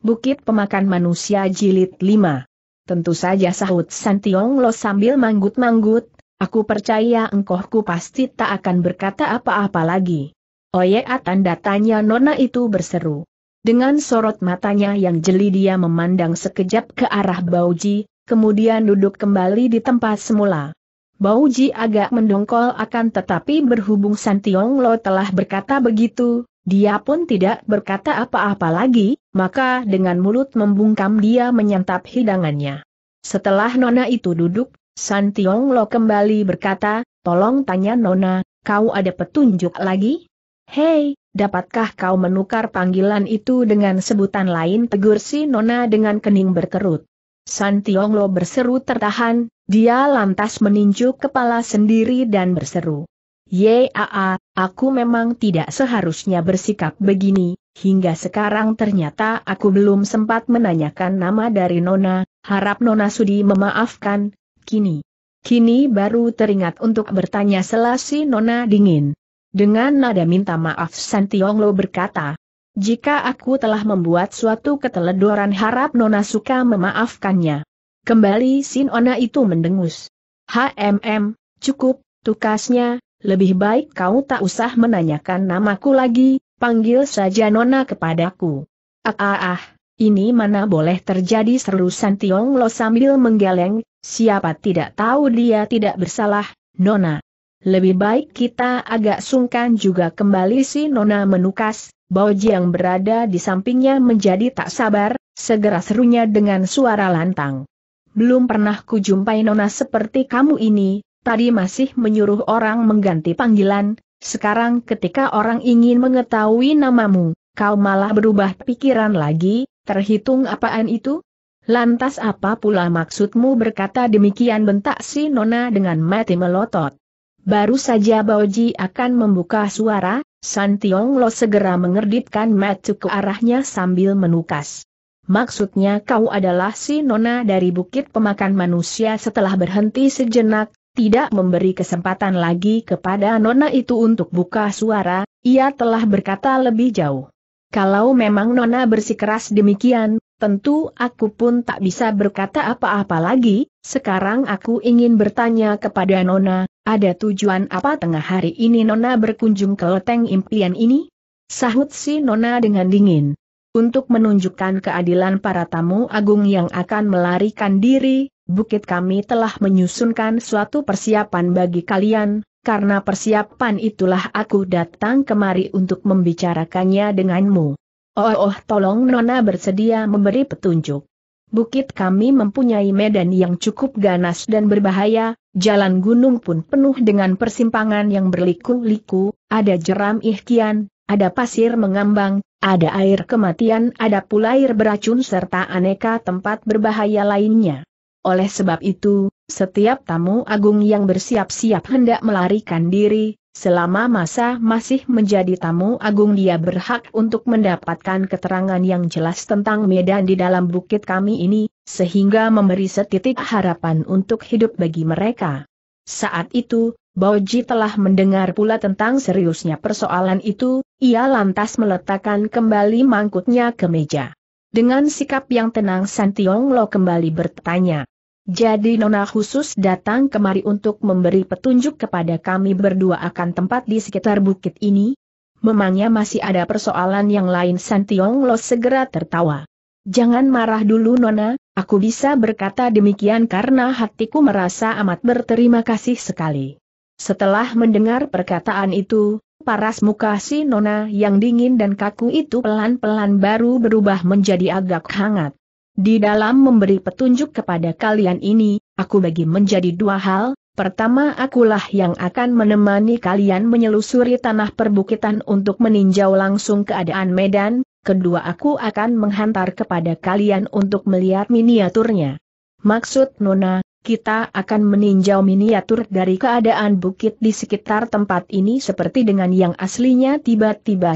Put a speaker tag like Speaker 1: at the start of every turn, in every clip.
Speaker 1: Bukit Pemakan Manusia Jilid 5. Tentu saja sahut Santiong Lo sambil manggut-manggut, aku percaya engkohku pasti tak akan berkata apa-apa lagi. Oye tanda tanya Nona itu berseru. Dengan sorot matanya yang jeli dia memandang sekejap ke arah Bauji, kemudian duduk kembali di tempat semula. Bauji agak mendongkol akan tetapi berhubung Santiong Lo telah berkata begitu, dia pun tidak berkata apa-apa lagi, maka dengan mulut membungkam dia menyantap hidangannya. Setelah Nona itu duduk, San Tiong Lo kembali berkata, tolong tanya Nona, kau ada petunjuk lagi? Hei, dapatkah kau menukar panggilan itu dengan sebutan lain tegur si Nona dengan kening berkerut? San Tiong Lo berseru tertahan, dia lantas meninju kepala sendiri dan berseru. Yaa, aku memang tidak seharusnya bersikap begini, hingga sekarang ternyata aku belum sempat menanyakan nama dari Nona, harap Nona Sudi memaafkan, kini. Kini baru teringat untuk bertanya selasi Nona dingin. Dengan nada minta maaf Santionglo berkata, jika aku telah membuat suatu keteledoran harap Nona suka memaafkannya. Kembali Sinona itu mendengus. HMM, cukup, tukasnya, lebih baik kau tak usah menanyakan namaku lagi, panggil saja Nona kepadaku. Ah ah ah, ini mana boleh terjadi seru Santiong Lo sambil menggeleng, siapa tidak tahu dia tidak bersalah, Nona. Lebih baik kita agak sungkan juga kembali si Nona menukas, Boji yang berada di sampingnya menjadi tak sabar, segera serunya dengan suara lantang. Belum pernah kujumpai Nona seperti kamu ini, tadi masih menyuruh orang mengganti panggilan, sekarang ketika orang ingin mengetahui namamu, kau malah berubah pikiran lagi, terhitung apaan itu? Lantas apa pula maksudmu berkata demikian bentak si Nona dengan mati melotot? Baru saja Baoji akan membuka suara, San Tiong Lo segera mengerditkan mata ke arahnya sambil menukas. Maksudnya kau adalah si Nona dari Bukit Pemakan Manusia setelah berhenti sejenak, tidak memberi kesempatan lagi kepada Nona itu untuk buka suara, ia telah berkata lebih jauh. Kalau memang Nona bersikeras demikian, tentu aku pun tak bisa berkata apa-apa lagi, sekarang aku ingin bertanya kepada Nona, ada tujuan apa tengah hari ini Nona berkunjung ke loteng impian ini? Sahut si Nona dengan dingin. Untuk menunjukkan keadilan para tamu agung yang akan melarikan diri, Bukit kami telah menyusunkan suatu persiapan bagi kalian, karena persiapan itulah aku datang kemari untuk membicarakannya denganmu. Oh, oh tolong Nona bersedia memberi petunjuk. Bukit kami mempunyai medan yang cukup ganas dan berbahaya, jalan gunung pun penuh dengan persimpangan yang berliku-liku, ada jeram ihkian, ada pasir mengambang, ada air kematian, ada pula air beracun serta aneka tempat berbahaya lainnya. Oleh sebab itu, setiap tamu agung yang bersiap-siap hendak melarikan diri, selama masa masih menjadi tamu agung dia berhak untuk mendapatkan keterangan yang jelas tentang medan di dalam bukit kami ini, sehingga memberi setitik harapan untuk hidup bagi mereka. Saat itu, Boji telah mendengar pula tentang seriusnya persoalan itu, ia lantas meletakkan kembali mangkuknya ke meja. Dengan sikap yang tenang Santiong Lo kembali bertanya. Jadi Nona khusus datang kemari untuk memberi petunjuk kepada kami berdua akan tempat di sekitar bukit ini? Memangnya masih ada persoalan yang lain Santiong Lo segera tertawa. Jangan marah dulu Nona, aku bisa berkata demikian karena hatiku merasa amat berterima kasih sekali. Setelah mendengar perkataan itu, Paras muka si Nona yang dingin dan kaku itu pelan-pelan baru berubah menjadi agak hangat. Di dalam memberi petunjuk kepada kalian ini, aku bagi menjadi dua hal, Pertama akulah yang akan menemani kalian menyelusuri tanah perbukitan untuk meninjau langsung keadaan medan, kedua aku akan menghantar kepada kalian untuk melihat miniaturnya. Maksud Nona, kita akan meninjau miniatur dari keadaan bukit di sekitar tempat ini seperti dengan yang aslinya tiba-tiba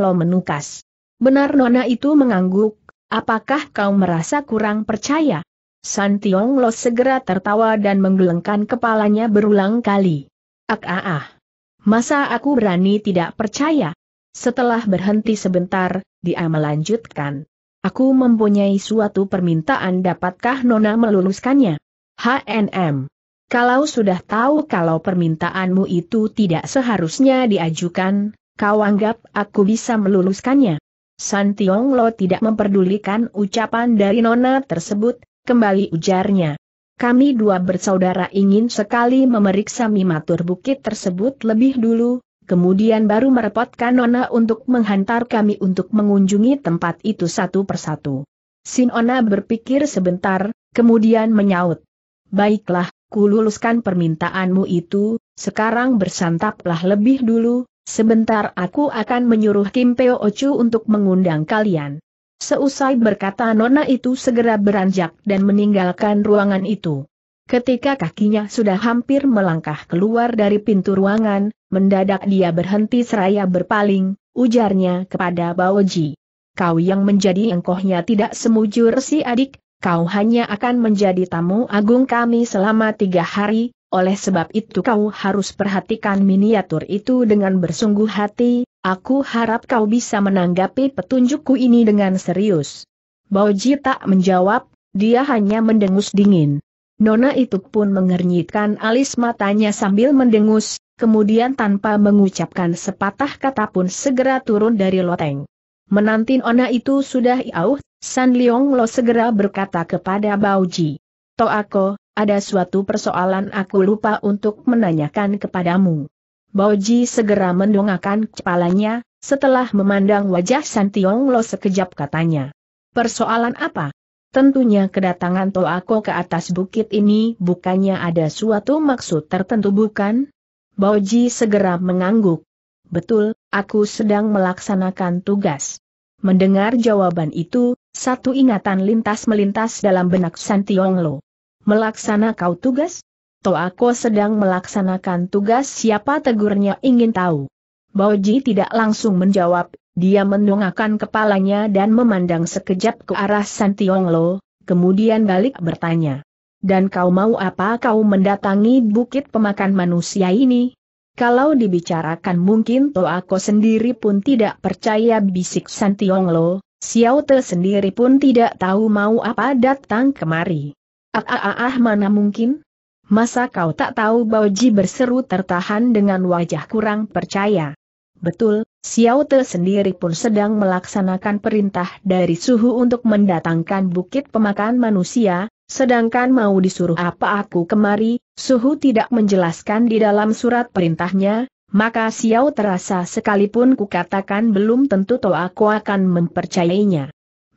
Speaker 1: Lo menukas. Benar Nona itu mengangguk, apakah kau merasa kurang percaya? Lo segera tertawa dan menggelengkan kepalanya berulang kali. Ak ah ah. Masa aku berani tidak percaya? Setelah berhenti sebentar, dia melanjutkan. Aku mempunyai suatu permintaan dapatkah Nona meluluskannya? HNM. Kalau sudah tahu kalau permintaanmu itu tidak seharusnya diajukan, kau anggap aku bisa meluluskannya. San Tiong Lo tidak memperdulikan ucapan dari nona tersebut, kembali ujarnya. Kami dua bersaudara ingin sekali memeriksa mimatur bukit tersebut lebih dulu, kemudian baru merepotkan nona untuk menghantar kami untuk mengunjungi tempat itu satu persatu. Sinona berpikir sebentar, kemudian menyaut. Baiklah, kululuskan permintaanmu itu, sekarang bersantaplah lebih dulu, sebentar aku akan menyuruh Kim Peo Ocu untuk mengundang kalian. Seusai berkata Nona itu segera beranjak dan meninggalkan ruangan itu. Ketika kakinya sudah hampir melangkah keluar dari pintu ruangan, mendadak dia berhenti seraya berpaling, ujarnya kepada Baoji. Kau yang menjadi engkohnya tidak semujur si adik, kau hanya akan menjadi tamu agung kami selama tiga hari, oleh sebab itu kau harus perhatikan miniatur itu dengan bersungguh hati, aku harap kau bisa menanggapi petunjukku ini dengan serius. Bauji tak menjawab, dia hanya mendengus dingin. Nona itu pun mengernyitkan alis matanya sambil mendengus, kemudian tanpa mengucapkan sepatah kata pun segera turun dari loteng. Menantin Ona itu sudah iauh, San Leong Lo segera berkata kepada Bao Ji. Toako, ada suatu persoalan aku lupa untuk menanyakan kepadamu. Bao segera mendongakkan kepalanya, setelah memandang wajah San Tiong Lo sekejap katanya. Persoalan apa? Tentunya kedatangan Toako ke atas bukit ini bukannya ada suatu maksud tertentu bukan? Bao segera mengangguk betul, aku sedang melaksanakan tugas. Mendengar jawaban itu, satu ingatan lintas melintas dalam benak San Tionglo. Melaksana kau tugas? aku sedang melaksanakan tugas siapa tegurnya ingin tahu. Boji tidak langsung menjawab, dia mendongakkan kepalanya dan memandang sekejap ke arah San Tionglo, kemudian balik bertanya. Dan kau mau apa kau mendatangi bukit pemakan manusia ini? Kalau dibicarakan mungkin aku sendiri pun tidak percaya bisik Santiong Lo, Xiao Te sendiri pun tidak tahu mau apa datang kemari. Ah ah ah, ah mana mungkin? Masa kau tak tahu Ji berseru tertahan dengan wajah kurang percaya. Betul, Xiao Te sendiri pun sedang melaksanakan perintah dari suhu untuk mendatangkan bukit pemakan manusia, sedangkan mau disuruh apa aku kemari, suhu tidak menjelaskan di dalam surat perintahnya, maka Xiao terasa sekalipun kukatakan belum tentu toh aku akan mempercayainya.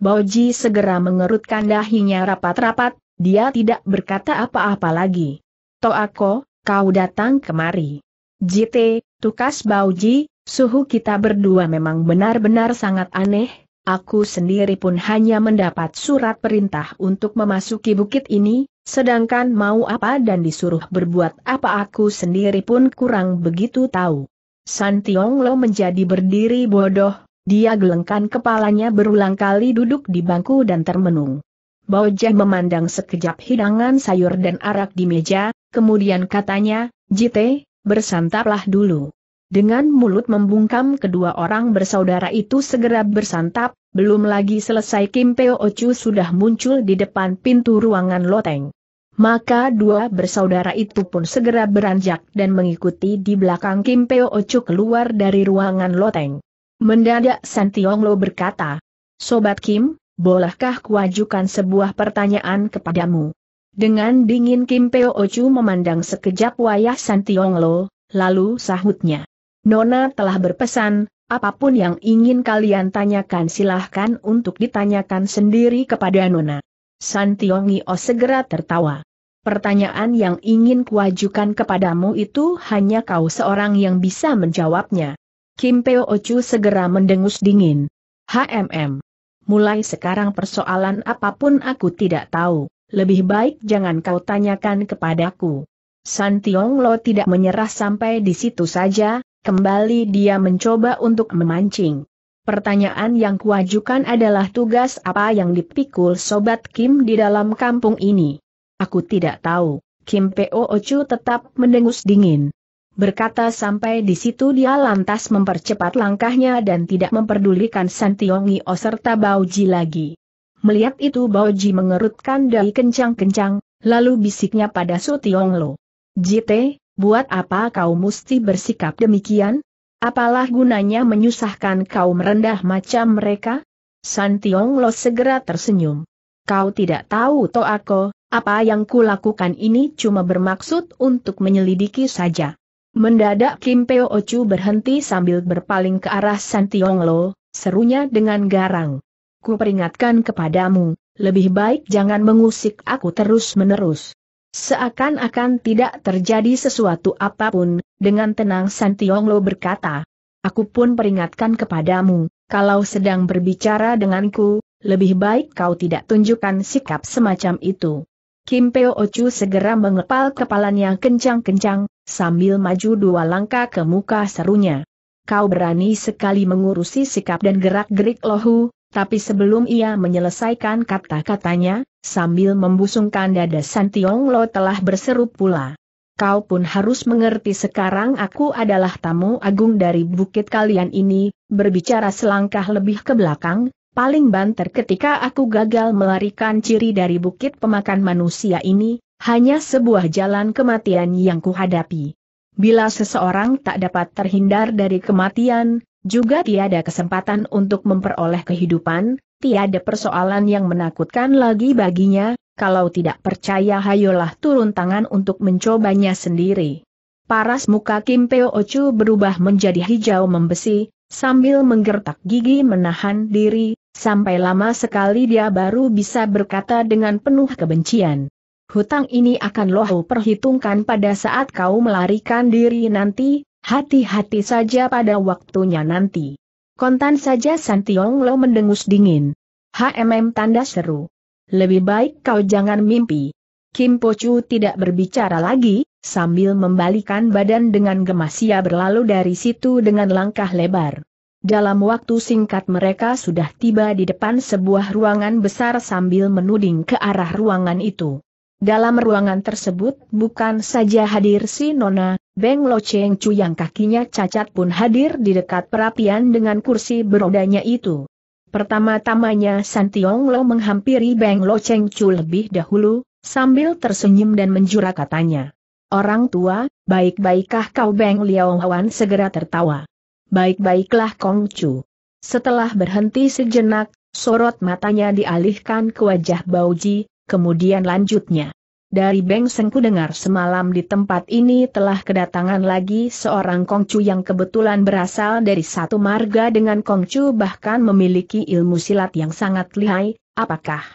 Speaker 1: Boji segera mengerutkan dahinya rapat-rapat, dia tidak berkata apa-apa lagi. aku, kau datang kemari. JT, tukas Bauji, Suhu kita berdua memang benar-benar sangat aneh, aku sendiri pun hanya mendapat surat perintah untuk memasuki bukit ini, sedangkan mau apa dan disuruh berbuat apa aku sendiri pun kurang begitu tahu. San Tiong Lo menjadi berdiri bodoh, dia gelengkan kepalanya berulang kali duduk di bangku dan termenung. Baojah memandang sekejap hidangan sayur dan arak di meja, kemudian katanya, Jite, bersantaplah dulu. Dengan mulut membungkam kedua orang bersaudara itu segera bersantap, belum lagi selesai Kim Peo Ocu sudah muncul di depan pintu ruangan loteng. Maka dua bersaudara itu pun segera beranjak dan mengikuti di belakang Kim Peo Ocu keluar dari ruangan loteng. Mendadak San Tiong Lo berkata, Sobat Kim, bolehkah kuajukan sebuah pertanyaan kepadamu? Dengan dingin Kim Peo Ocu memandang sekejap wayah San Tiong Lo, lalu sahutnya. Nona telah berpesan, apapun yang ingin kalian tanyakan silahkan untuk ditanyakan sendiri kepada Nona. Santiongio segera tertawa. Pertanyaan yang ingin kuajukan kepadamu itu hanya kau seorang yang bisa menjawabnya. Kim Peo Ocu segera mendengus dingin. HMM. Mulai sekarang persoalan apapun aku tidak tahu, lebih baik jangan kau tanyakan kepadaku. Tiong Lo tidak menyerah sampai di situ saja, Kembali dia mencoba untuk memancing. Pertanyaan yang kuajukan adalah tugas apa yang dipikul Sobat Kim di dalam kampung ini. Aku tidak tahu. Kim P.O. Ocu tetap mendengus dingin. Berkata sampai di situ dia lantas mempercepat langkahnya dan tidak memperdulikan Santiongi O serta Bauji lagi. Melihat itu Bauji mengerutkan dahi kencang-kencang, lalu bisiknya pada Sutiong Lo. Jite, buat apa kau mesti bersikap demikian? Apalah gunanya menyusahkan kau merendah macam mereka? San Lo segera tersenyum. Kau tidak tahu to aku, apa yang kulakukan ini cuma bermaksud untuk menyelidiki saja. Mendadak Kim Peo Ochu berhenti sambil berpaling ke arah San Lo, serunya dengan garang. Ku peringatkan kepadamu, lebih baik jangan mengusik aku terus-menerus. Seakan-akan tidak terjadi sesuatu apapun, dengan tenang San Tionglo berkata. Aku pun peringatkan kepadamu, kalau sedang berbicara denganku, lebih baik kau tidak tunjukkan sikap semacam itu. Kim Peo Ochu segera mengepal kepalanya kencang-kencang, sambil maju dua langkah ke muka serunya. Kau berani sekali mengurusi sikap dan gerak-gerik lohu, tapi sebelum ia menyelesaikan kata-katanya, sambil membusungkan dada Santiong Lo telah berseru pula. Kau pun harus mengerti sekarang aku adalah tamu agung dari bukit kalian ini, berbicara selangkah lebih ke belakang, paling banter ketika aku gagal melarikan ciri dari bukit pemakan manusia ini, hanya sebuah jalan kematian yang kuhadapi. Bila seseorang tak dapat terhindar dari kematian, juga tiada kesempatan untuk memperoleh kehidupan, tiada persoalan yang menakutkan lagi baginya, kalau tidak percaya hayolah turun tangan untuk mencobanya sendiri. Paras muka Kim Peo Ocu berubah menjadi hijau membesi, sambil menggertak gigi menahan diri, sampai lama sekali dia baru bisa berkata dengan penuh kebencian. Hutang ini akan loh perhitungkan pada saat kau melarikan diri nanti, Hati-hati saja pada waktunya nanti. Kontan saja Santiong Lo mendengus dingin. HMM tanda seru. Lebih baik kau jangan mimpi. Kim Pochu tidak berbicara lagi, sambil membalikan badan dengan gemas ia berlalu dari situ dengan langkah lebar. Dalam waktu singkat mereka sudah tiba di depan sebuah ruangan besar sambil menuding ke arah ruangan itu. Dalam ruangan tersebut bukan saja hadir si Nona, Beng Lo Cheng Chu yang kakinya cacat pun hadir di dekat perapian dengan kursi berodanya itu. Pertama-tamanya San Tiong Lo menghampiri Beng Lo Cheng Chu lebih dahulu, sambil tersenyum dan menjura katanya. Orang tua, baik-baikkah kau Beng Liao Wan segera tertawa. Baik-baiklah Kong Chu. Setelah berhenti sejenak, sorot matanya dialihkan ke wajah Bauji, kemudian lanjutnya. Dari Beng Sengku dengar semalam di tempat ini telah kedatangan lagi seorang Kongcu yang kebetulan berasal dari satu marga dengan Kongcu bahkan memiliki ilmu silat yang sangat lihai, apakah?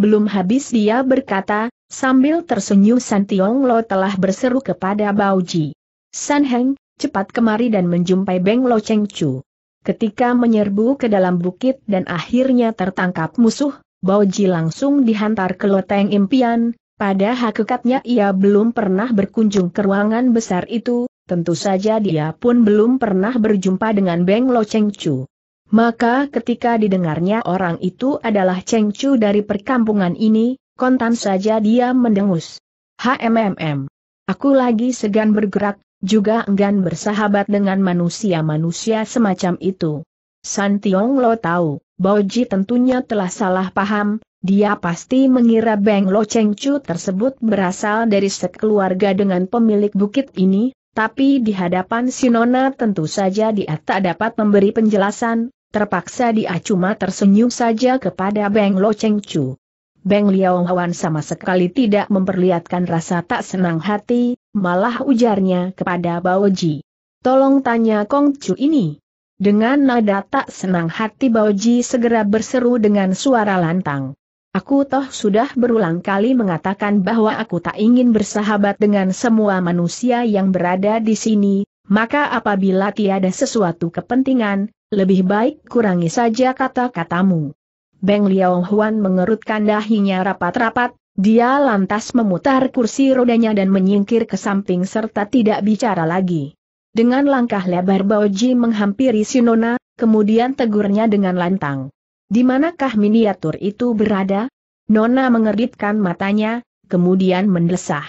Speaker 1: Belum habis dia berkata, sambil tersenyum San Tiong Lo telah berseru kepada Bao Ji. San Heng, cepat kemari dan menjumpai Beng Lo Cheng Chu. Ketika menyerbu ke dalam bukit dan akhirnya tertangkap musuh, Bao Ji langsung dihantar ke loteng impian, pada hakikatnya ia belum pernah berkunjung ke ruangan besar itu, tentu saja dia pun belum pernah berjumpa dengan Beng Lo Cheng Chu. Maka ketika didengarnya orang itu adalah Cheng Chu dari perkampungan ini, kontan saja dia mendengus. HMMM. Aku lagi segan bergerak, juga enggan bersahabat dengan manusia-manusia semacam itu. San Tiong Lo tahu, Boji tentunya telah salah paham, dia pasti mengira Beng Lo Cheng Chu tersebut berasal dari sekeluarga dengan pemilik bukit ini, tapi di hadapan Sinona tentu saja dia tak dapat memberi penjelasan, terpaksa dia cuma tersenyum saja kepada Beng Lo Cheng Chu. Beng Liao Hwan sama sekali tidak memperlihatkan rasa tak senang hati, malah ujarnya kepada Bao Ji. Tolong tanya Kong Chu ini. Dengan nada tak senang hati Bao Ji segera berseru dengan suara lantang. Aku toh sudah berulang kali mengatakan bahwa aku tak ingin bersahabat dengan semua manusia yang berada di sini, maka apabila tiada sesuatu kepentingan, lebih baik kurangi saja kata-katamu. Beng Liao Huan mengerutkan dahinya rapat-rapat, dia lantas memutar kursi rodanya dan menyingkir ke samping serta tidak bicara lagi. Dengan langkah lebar Baoji menghampiri Sinona, kemudian tegurnya dengan lantang. Di manakah miniatur itu berada? Nona mengeritkan matanya, kemudian mendesah.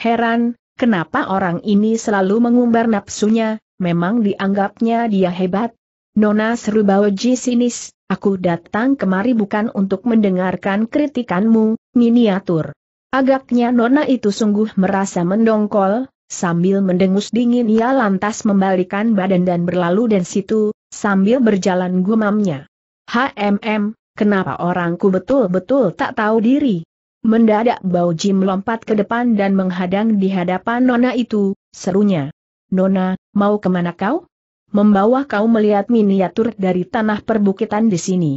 Speaker 1: Heran, kenapa orang ini selalu mengumbar nafsunya, memang dianggapnya dia hebat? Nona seru Baoji sinis, aku datang kemari bukan untuk mendengarkan kritikanmu, miniatur. Agaknya Nona itu sungguh merasa mendongkol, Sambil mendengus dingin ia lantas membalikan badan dan berlalu dan situ, sambil berjalan gumamnya. HMM, kenapa orangku betul-betul tak tahu diri? Mendadak Bao Jim lompat ke depan dan menghadang di hadapan Nona itu, serunya. Nona, mau kemana kau? Membawa kau melihat miniatur dari tanah perbukitan di sini.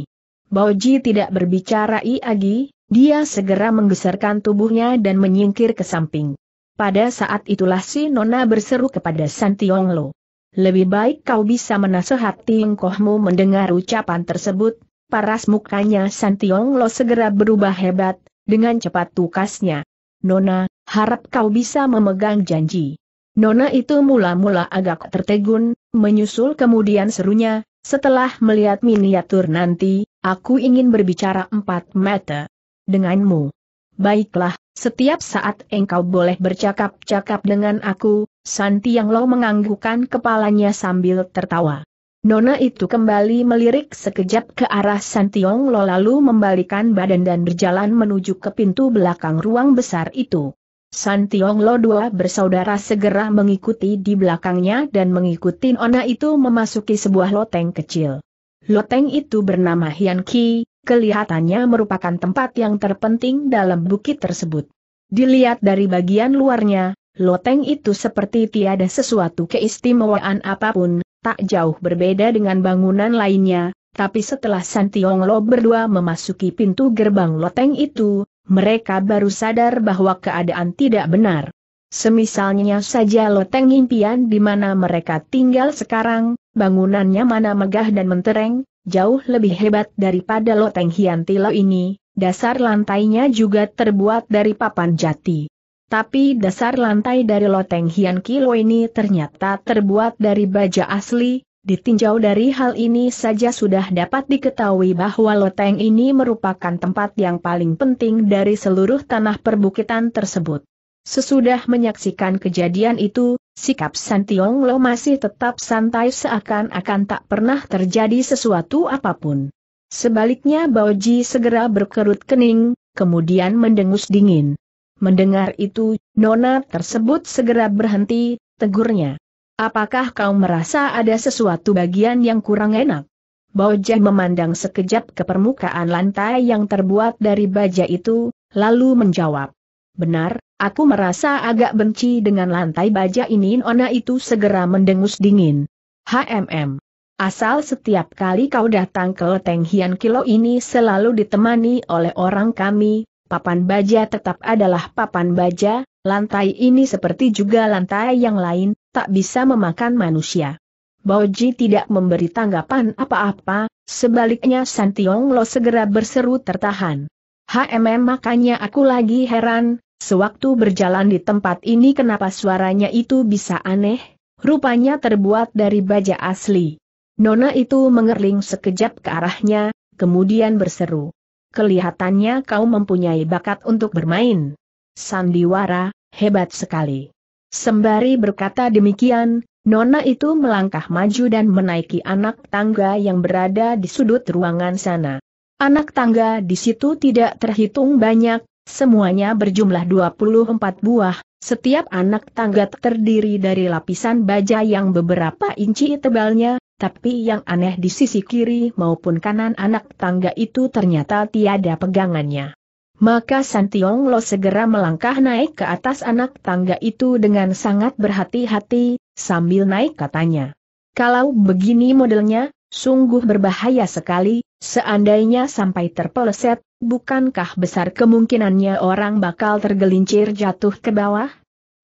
Speaker 1: Bao Ji tidak berbicara lagi, dia segera menggeserkan tubuhnya dan menyingkir ke samping. Pada saat itulah si Nona berseru kepada San Tiong Lo lebih baik kau bisa menasehati engkohmu mendengar ucapan tersebut, paras mukanya Santiong Lo segera berubah hebat, dengan cepat tukasnya. Nona, harap kau bisa memegang janji. Nona itu mula-mula agak tertegun, menyusul kemudian serunya, setelah melihat miniatur nanti, aku ingin berbicara empat mata denganmu. Baiklah, setiap saat engkau boleh bercakap-cakap dengan aku, Santi Yang Lo menganggukkan kepalanya sambil tertawa. Nona itu kembali melirik sekejap ke arah Santiong Lo lalu membalikan badan dan berjalan menuju ke pintu belakang ruang besar itu. Santiong Lo dua bersaudara segera mengikuti di belakangnya dan mengikuti Nona itu memasuki sebuah loteng kecil. Loteng itu bernama Hian Ki, kelihatannya merupakan tempat yang terpenting dalam bukit tersebut. Dilihat dari bagian luarnya, loteng itu seperti tiada sesuatu keistimewaan apapun, tak jauh berbeda dengan bangunan lainnya, tapi setelah San Tiong Lo berdua memasuki pintu gerbang loteng itu, mereka baru sadar bahwa keadaan tidak benar. Semisalnya saja loteng impian di mana mereka tinggal sekarang, bangunannya mana megah dan mentereng, jauh lebih hebat daripada loteng Hiantilo ini, dasar lantainya juga terbuat dari papan jati tapi dasar lantai dari loteng Hian Kilo ini ternyata terbuat dari baja asli, ditinjau dari hal ini saja sudah dapat diketahui bahwa loteng ini merupakan tempat yang paling penting dari seluruh tanah perbukitan tersebut. Sesudah menyaksikan kejadian itu, sikap Santiong Lo masih tetap santai seakan-akan tak pernah terjadi sesuatu apapun. Sebaliknya Bao Ji segera berkerut kening, kemudian mendengus dingin. Mendengar itu, nona tersebut segera berhenti, tegurnya. Apakah kau merasa ada sesuatu bagian yang kurang enak? Bojah memandang sekejap ke permukaan lantai yang terbuat dari baja itu, lalu menjawab. Benar, aku merasa agak benci dengan lantai baja ini Nona itu segera mendengus dingin. HMM. Asal setiap kali kau datang ke Leteng Hian Kilo ini selalu ditemani oleh orang kami, Papan baja tetap adalah papan baja, lantai ini seperti juga lantai yang lain, tak bisa memakan manusia. Boji tidak memberi tanggapan apa-apa, sebaliknya Santiong Lo segera berseru tertahan. HMM makanya aku lagi heran, sewaktu berjalan di tempat ini kenapa suaranya itu bisa aneh, rupanya terbuat dari baja asli. Nona itu mengerling sekejap ke arahnya, kemudian berseru kelihatannya kau mempunyai bakat untuk bermain. Sandiwara, hebat sekali. Sembari berkata demikian, Nona itu melangkah maju dan menaiki anak tangga yang berada di sudut ruangan sana. Anak tangga di situ tidak terhitung banyak, semuanya berjumlah 24 buah, setiap anak tangga terdiri dari lapisan baja yang beberapa inci tebalnya, tapi yang aneh di sisi kiri maupun kanan anak tangga itu ternyata tiada pegangannya. Maka Santiong Lo segera melangkah naik ke atas anak tangga itu dengan sangat berhati-hati, sambil naik katanya. Kalau begini modelnya, sungguh berbahaya sekali, seandainya sampai terpeleset, bukankah besar kemungkinannya orang bakal tergelincir jatuh ke bawah?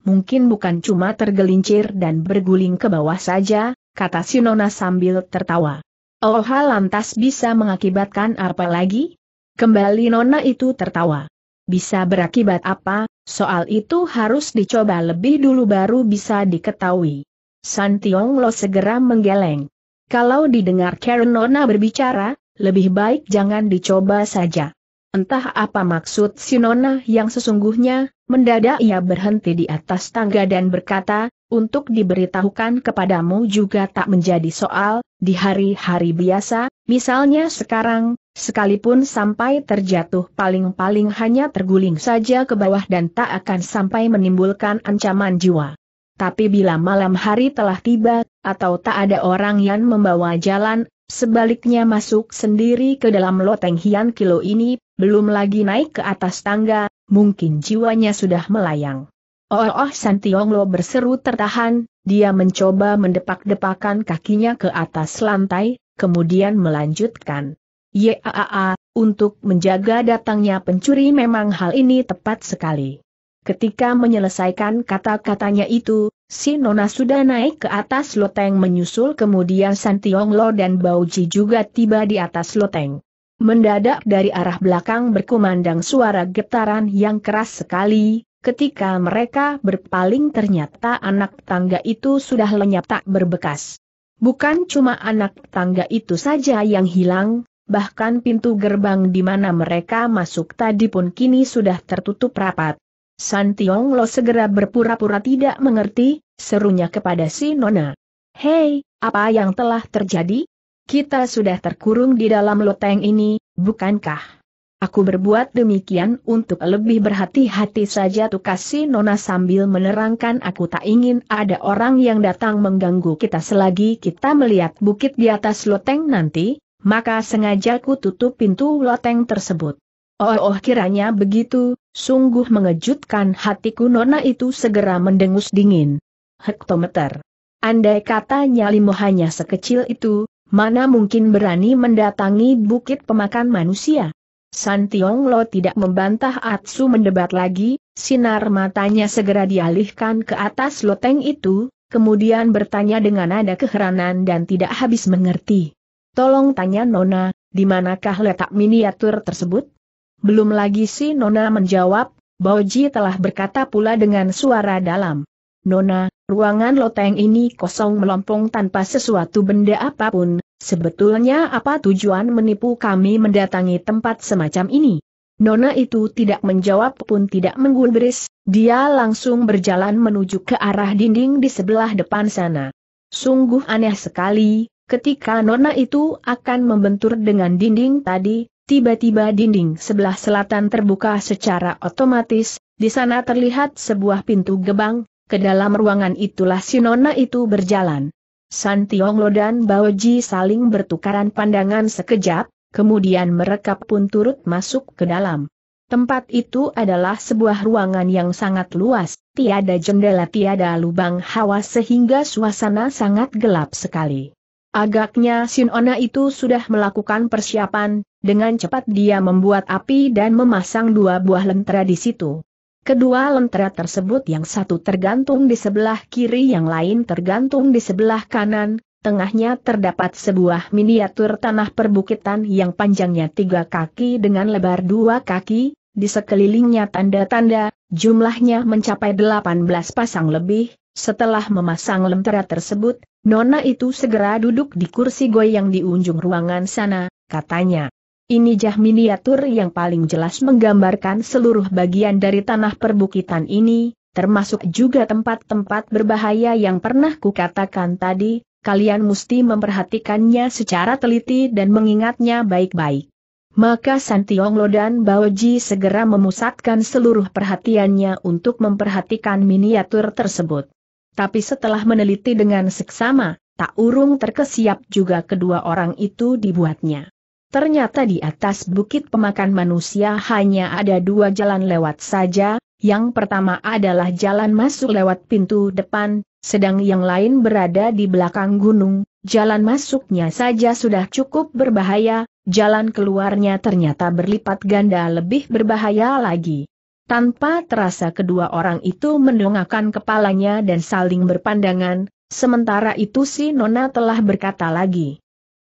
Speaker 1: Mungkin bukan cuma tergelincir dan berguling ke bawah saja, kata Sinona sambil tertawa. Oh lantas bisa mengakibatkan apa lagi? Kembali Nona itu tertawa. Bisa berakibat apa, soal itu harus dicoba lebih dulu baru bisa diketahui. San Tiong Lo segera menggeleng. Kalau didengar Karen Nona berbicara, lebih baik jangan dicoba saja. Entah apa maksud si Nona yang sesungguhnya, mendadak ia berhenti di atas tangga dan berkata, untuk diberitahukan kepadamu juga tak menjadi soal, di hari-hari biasa, misalnya sekarang, sekalipun sampai terjatuh paling-paling hanya terguling saja ke bawah dan tak akan sampai menimbulkan ancaman jiwa. Tapi bila malam hari telah tiba, atau tak ada orang yang membawa jalan, Sebaliknya masuk sendiri ke dalam loteng hian kilo ini, belum lagi naik ke atas tangga, mungkin jiwanya sudah melayang. Oh, oh San Lo berseru tertahan, dia mencoba mendepak-depakan kakinya ke atas lantai, kemudian melanjutkan. Yaa, untuk menjaga datangnya pencuri memang hal ini tepat sekali. Ketika menyelesaikan kata-katanya itu, Si Nona sudah naik ke atas loteng menyusul kemudian Santiong Lo dan Ji juga tiba di atas loteng. Mendadak dari arah belakang berkumandang suara getaran yang keras sekali, ketika mereka berpaling ternyata anak tangga itu sudah lenyap tak berbekas. Bukan cuma anak tangga itu saja yang hilang, bahkan pintu gerbang di mana mereka masuk tadi pun kini sudah tertutup rapat. San Tiong Lo segera berpura-pura tidak mengerti, serunya kepada si Nona. Hei, apa yang telah terjadi? Kita sudah terkurung di dalam loteng ini, bukankah? Aku berbuat demikian untuk lebih berhati-hati saja tukas si Nona sambil menerangkan aku tak ingin ada orang yang datang mengganggu kita selagi kita melihat bukit di atas loteng nanti, maka sengaja ku tutup pintu loteng tersebut. Oh oh kiranya begitu, Sungguh mengejutkan hatiku nona itu segera mendengus dingin. Hektometer. Andai kata nyalimu hanya sekecil itu, mana mungkin berani mendatangi bukit pemakan manusia? San Tiong Lo tidak membantah Atsu mendebat lagi, sinar matanya segera dialihkan ke atas loteng itu, kemudian bertanya dengan nada keheranan dan tidak habis mengerti. Tolong tanya Nona, di manakah letak miniatur tersebut? Belum lagi si Nona menjawab, Boji telah berkata pula dengan suara dalam. Nona, ruangan loteng ini kosong melompong tanpa sesuatu benda apapun, sebetulnya apa tujuan menipu kami mendatangi tempat semacam ini? Nona itu tidak menjawab pun tidak menggulbris, dia langsung berjalan menuju ke arah dinding di sebelah depan sana. Sungguh aneh sekali, ketika Nona itu akan membentur dengan dinding tadi, Tiba-tiba dinding sebelah selatan terbuka secara otomatis, di sana terlihat sebuah pintu gebang, ke dalam ruangan itulah Shinona itu berjalan. San Tionglo dan Baoji saling bertukaran pandangan sekejap, kemudian mereka pun turut masuk ke dalam. Tempat itu adalah sebuah ruangan yang sangat luas, tiada jendela tiada lubang hawa sehingga suasana sangat gelap sekali. Agaknya Sinona itu sudah melakukan persiapan, dengan cepat dia membuat api dan memasang dua buah lentera di situ. Kedua lentera tersebut yang satu tergantung di sebelah kiri yang lain tergantung di sebelah kanan, tengahnya terdapat sebuah miniatur tanah perbukitan yang panjangnya tiga kaki dengan lebar dua kaki, di sekelilingnya tanda-tanda, jumlahnya mencapai 18 pasang lebih, setelah memasang lentera tersebut, Nona itu segera duduk di kursi goyang di ujung ruangan sana, katanya. Ini jah miniatur yang paling jelas menggambarkan seluruh bagian dari tanah perbukitan ini, termasuk juga tempat-tempat berbahaya yang pernah kukatakan tadi, kalian mesti memperhatikannya secara teliti dan mengingatnya baik-baik. Maka Santionglo dan Baoji segera memusatkan seluruh perhatiannya untuk memperhatikan miniatur tersebut. Tapi setelah meneliti dengan seksama, tak urung terkesiap juga kedua orang itu dibuatnya. Ternyata di atas bukit pemakan manusia hanya ada dua jalan lewat saja, yang pertama adalah jalan masuk lewat pintu depan, sedang yang lain berada di belakang gunung, jalan masuknya saja sudah cukup berbahaya, jalan keluarnya ternyata berlipat ganda lebih berbahaya lagi. Tanpa terasa kedua orang itu mendongakkan kepalanya dan saling berpandangan, sementara itu si Nona telah berkata lagi.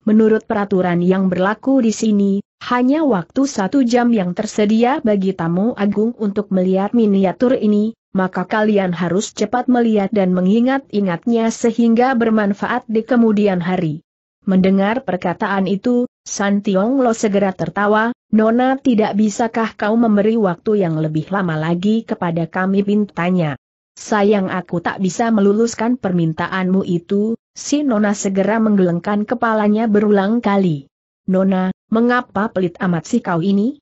Speaker 1: Menurut peraturan yang berlaku di sini, hanya waktu satu jam yang tersedia bagi tamu agung untuk melihat miniatur ini, maka kalian harus cepat melihat dan mengingat-ingatnya sehingga bermanfaat di kemudian hari. Mendengar perkataan itu, San Tiong Lo segera tertawa, Nona tidak bisakah kau memberi waktu yang lebih lama lagi kepada kami bintanya sayang aku tak bisa meluluskan permintaanmu itu, si Nona segera menggelengkan kepalanya berulang kali. Nona, mengapa pelit amat sih kau ini?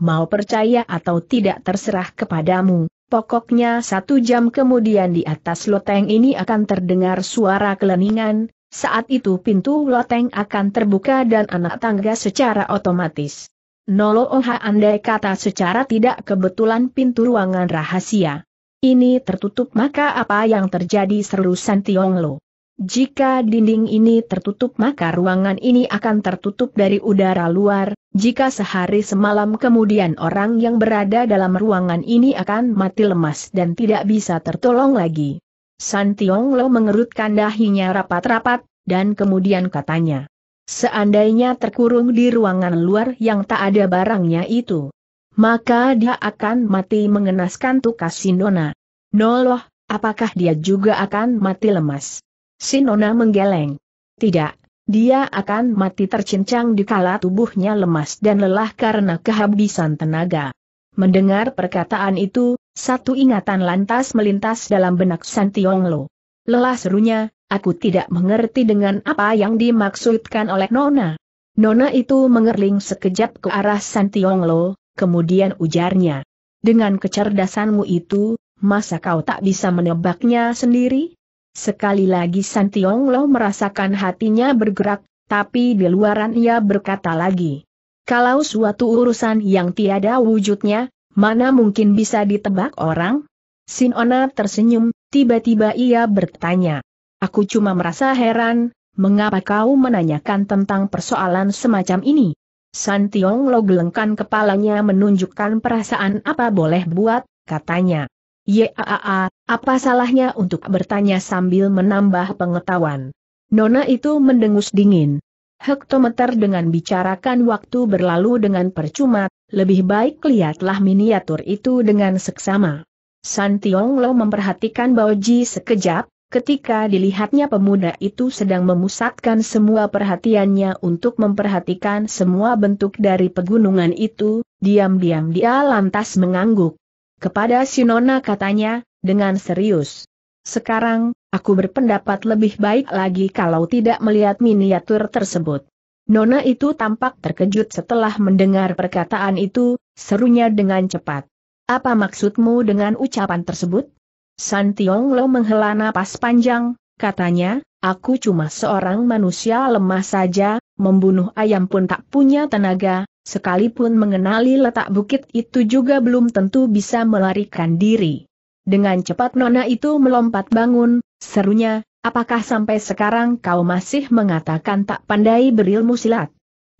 Speaker 1: Mau percaya atau tidak terserah kepadamu, pokoknya satu jam kemudian di atas loteng ini akan terdengar suara keleningan, saat itu pintu loteng akan terbuka dan anak tangga secara otomatis. Nolo Noloh andai kata secara tidak kebetulan pintu ruangan rahasia ini tertutup maka apa yang terjadi seru San Tiong Lo. Jika dinding ini tertutup maka ruangan ini akan tertutup dari udara luar, jika sehari semalam kemudian orang yang berada dalam ruangan ini akan mati lemas dan tidak bisa tertolong lagi. San Tiong Lo mengerutkan dahinya rapat-rapat, dan kemudian katanya. Seandainya terkurung di ruangan luar yang tak ada barangnya itu, maka dia akan mati mengenaskan tukas Sinona. Noloh, apakah dia juga akan mati lemas? Sinona menggeleng. Tidak, dia akan mati tercincang di kala tubuhnya lemas dan lelah karena kehabisan tenaga. Mendengar perkataan itu, satu ingatan lantas melintas dalam benak Santionglo. Lelah serunya, aku tidak mengerti dengan apa yang dimaksudkan oleh Nona. Nona itu mengerling sekejap ke arah Santionglo, kemudian ujarnya. Dengan kecerdasanmu itu, masa kau tak bisa menebaknya sendiri? Sekali lagi San Tiong Lo merasakan hatinya bergerak, tapi di luaran ia berkata lagi. Kalau suatu urusan yang tiada wujudnya, mana mungkin bisa ditebak orang? Sinona tersenyum, tiba-tiba ia bertanya. Aku cuma merasa heran, mengapa kau menanyakan tentang persoalan semacam ini? San Tiong Lo gelengkan kepalanya menunjukkan perasaan apa boleh buat, katanya. Yaa, apa salahnya untuk bertanya sambil menambah pengetahuan. Nona itu mendengus dingin. Hektometer dengan bicarakan waktu berlalu dengan percuma, lebih baik lihatlah miniatur itu dengan seksama. San Tiong Lo memperhatikan Bao Ji sekejap, Ketika dilihatnya pemuda itu sedang memusatkan semua perhatiannya untuk memperhatikan semua bentuk dari pegunungan itu, diam-diam dia lantas mengangguk. Kepada si Nona katanya, dengan serius. Sekarang, aku berpendapat lebih baik lagi kalau tidak melihat miniatur tersebut. Nona itu tampak terkejut setelah mendengar perkataan itu, serunya dengan cepat. Apa maksudmu dengan ucapan tersebut? San Tiong Lo menghela napas panjang, katanya, aku cuma seorang manusia lemah saja, membunuh ayam pun tak punya tenaga, sekalipun mengenali letak bukit itu juga belum tentu bisa melarikan diri. Dengan cepat Nona itu melompat bangun, serunya, apakah sampai sekarang kau masih mengatakan tak pandai berilmu silat?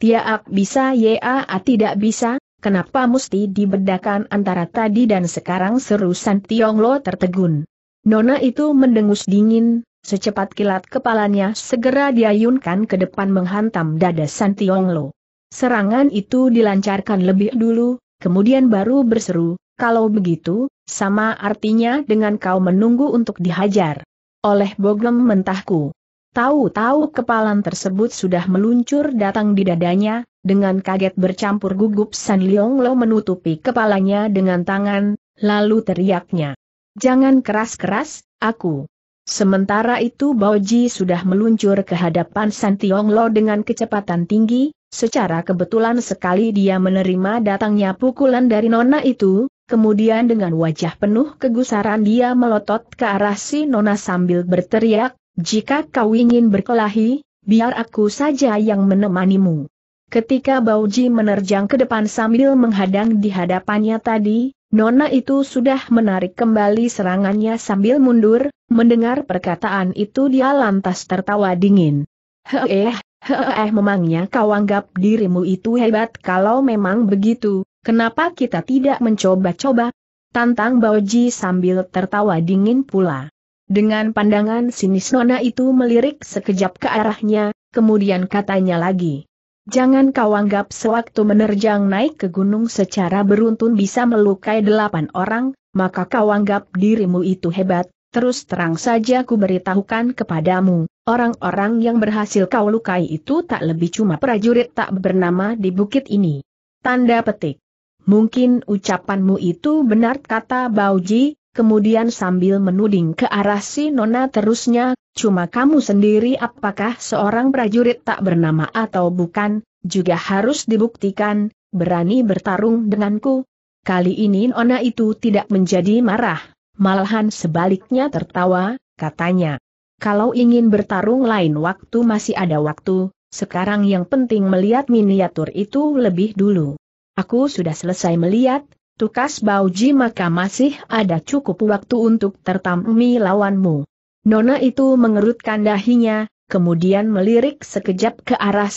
Speaker 1: Tiaak bisa ya tidak bisa, Kenapa mesti dibedakan antara tadi dan sekarang seru San Tionglo tertegun. Nona itu mendengus dingin, secepat kilat kepalanya segera diayunkan ke depan menghantam dada San Tionglo. Serangan itu dilancarkan lebih dulu, kemudian baru berseru, kalau begitu, sama artinya dengan kau menunggu untuk dihajar. Oleh bogem mentahku. Tahu-tahu kepalan tersebut sudah meluncur datang di dadanya, dengan kaget bercampur gugup San Leong Lo menutupi kepalanya dengan tangan, lalu teriaknya. Jangan keras-keras, aku. Sementara itu Baoji sudah meluncur ke hadapan San Tiong Lo dengan kecepatan tinggi, secara kebetulan sekali dia menerima datangnya pukulan dari nona itu, kemudian dengan wajah penuh kegusaran dia melotot ke arah si nona sambil berteriak, jika kau ingin berkelahi, biar aku saja yang menemanimu. Ketika Bauji menerjang ke depan sambil menghadang di hadapannya tadi, Nona itu sudah menarik kembali serangannya sambil mundur, mendengar perkataan itu dia lantas tertawa dingin. Heeh, heeh memangnya kau anggap dirimu itu hebat kalau memang begitu, kenapa kita tidak mencoba-coba? Tantang Bauji sambil tertawa dingin pula. Dengan pandangan sinis Nona itu melirik sekejap ke arahnya, kemudian katanya lagi. Jangan kau anggap sewaktu menerjang naik ke gunung secara beruntun bisa melukai delapan orang, maka kau anggap dirimu itu hebat, Terus terang saja ku beritahukan kepadamu, orang-orang yang berhasil kau lukai itu tak lebih cuma prajurit tak bernama di bukit ini. Tanda petik. Mungkin ucapanmu itu benar kata Bauji, kemudian sambil menuding ke arah si Nona terusnya, cuma kamu sendiri apakah seorang prajurit tak bernama atau bukan, juga harus dibuktikan, berani bertarung denganku. Kali ini Nona itu tidak menjadi marah, malahan sebaliknya tertawa, katanya. Kalau ingin bertarung lain waktu masih ada waktu, sekarang yang penting melihat miniatur itu lebih dulu. Aku sudah selesai melihat, Tukas Bauji maka masih ada cukup waktu untuk tertammi lawanmu. Nona itu mengerutkan dahinya, kemudian melirik sekejap ke arah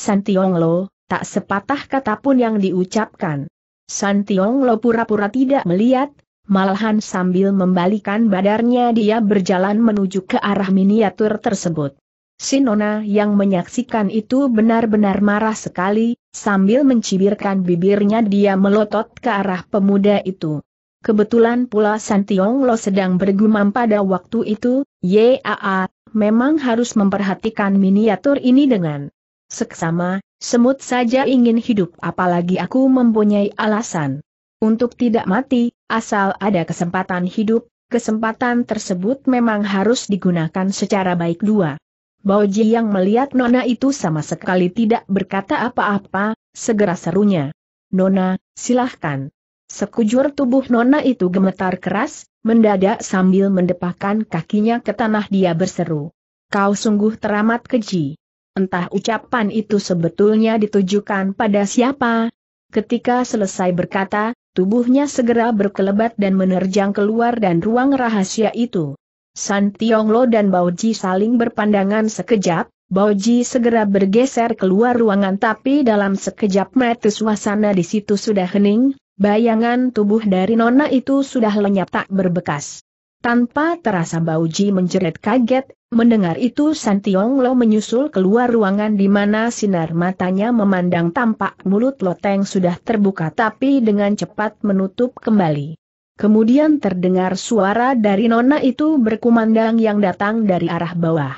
Speaker 1: Lo, tak sepatah kata pun yang diucapkan. Santionglo pura-pura tidak melihat, malahan sambil membalikan badarnya dia berjalan menuju ke arah miniatur tersebut. Si Nona yang menyaksikan itu benar-benar marah sekali, Sambil mencibirkan bibirnya dia melotot ke arah pemuda itu. Kebetulan pula Santiong Lo sedang bergumam pada waktu itu, Yaa, memang harus memperhatikan miniatur ini dengan seksama, semut saja ingin hidup apalagi aku mempunyai alasan. Untuk tidak mati, asal ada kesempatan hidup, kesempatan tersebut memang harus digunakan secara baik dua. Bao Ji yang melihat Nona itu sama sekali tidak berkata apa-apa, segera serunya. Nona, silahkan. Sekujur tubuh Nona itu gemetar keras, mendadak sambil mendepakan kakinya ke tanah dia berseru. Kau sungguh teramat keji. Entah ucapan itu sebetulnya ditujukan pada siapa. Ketika selesai berkata, tubuhnya segera berkelebat dan menerjang keluar dan ruang rahasia itu. San Tionglo dan Baoji saling berpandangan sekejap, Baoji segera bergeser keluar ruangan tapi dalam sekejap mata suasana di situ sudah hening, bayangan tubuh dari Nona itu sudah lenyap tak berbekas. Tanpa terasa Baoji menjerit kaget, mendengar itu San Tionglo menyusul keluar ruangan di mana sinar matanya memandang tampak mulut loteng sudah terbuka tapi dengan cepat menutup kembali. Kemudian terdengar suara dari nona itu berkumandang yang datang dari arah bawah.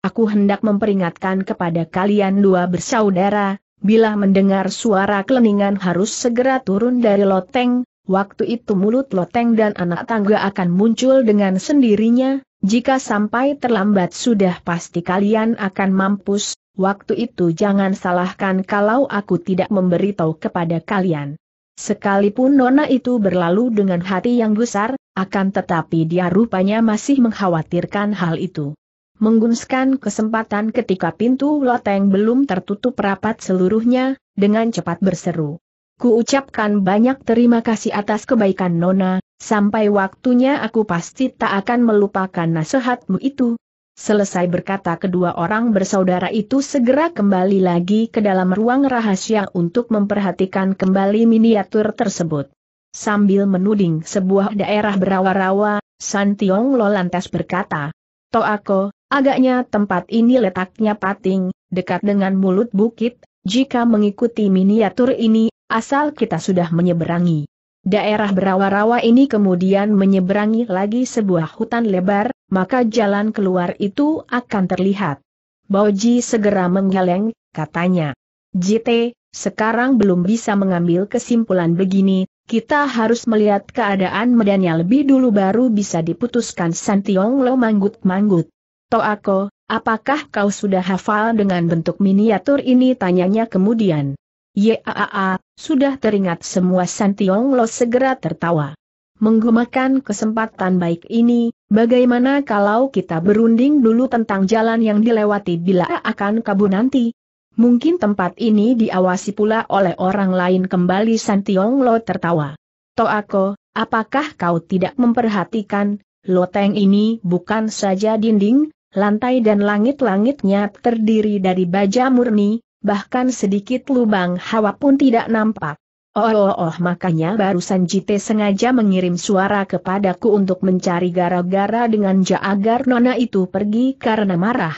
Speaker 1: Aku hendak memperingatkan kepada kalian dua bersaudara, bila mendengar suara keleningan harus segera turun dari loteng, waktu itu mulut loteng dan anak tangga akan muncul dengan sendirinya, jika sampai terlambat sudah pasti kalian akan mampus, waktu itu jangan salahkan kalau aku tidak memberitahu kepada kalian. Sekalipun Nona itu berlalu dengan hati yang besar, akan tetapi dia rupanya masih mengkhawatirkan hal itu. Menggunskan kesempatan ketika pintu loteng belum tertutup rapat seluruhnya, dengan cepat berseru. Ku ucapkan banyak terima kasih atas kebaikan Nona, sampai waktunya aku pasti tak akan melupakan nasihatmu itu, Selesai berkata kedua orang bersaudara itu segera kembali lagi ke dalam ruang rahasia untuk memperhatikan kembali miniatur tersebut. Sambil menuding sebuah daerah berawa-rawa, San Tiong Lo lantas berkata, Toako, agaknya tempat ini letaknya pating, dekat dengan mulut bukit, jika mengikuti miniatur ini, asal kita sudah menyeberangi Daerah berawa-rawa ini kemudian menyeberangi lagi sebuah hutan lebar, maka jalan keluar itu akan terlihat. Boji segera menggeleng, katanya. JT, sekarang belum bisa mengambil kesimpulan begini, kita harus melihat keadaan medannya lebih dulu baru bisa diputuskan Santiong Lo manggut-manggut. Toako, apakah kau sudah hafal dengan bentuk miniatur ini tanyanya kemudian. Yaa, sudah teringat semua Santiong Lo segera tertawa. Menggumakan kesempatan baik ini, bagaimana kalau kita berunding dulu tentang jalan yang dilewati bila akan kabur nanti? Mungkin tempat ini diawasi pula oleh orang lain kembali Santiong Lo tertawa. Toako, apakah kau tidak memperhatikan, loteng ini bukan saja dinding, lantai dan langit-langitnya terdiri dari baja murni, bahkan sedikit lubang hawa pun tidak nampak. Oh, oh, oh makanya barusan Jite sengaja mengirim suara kepadaku untuk mencari gara-gara dengan Ja agar Nona itu pergi karena marah.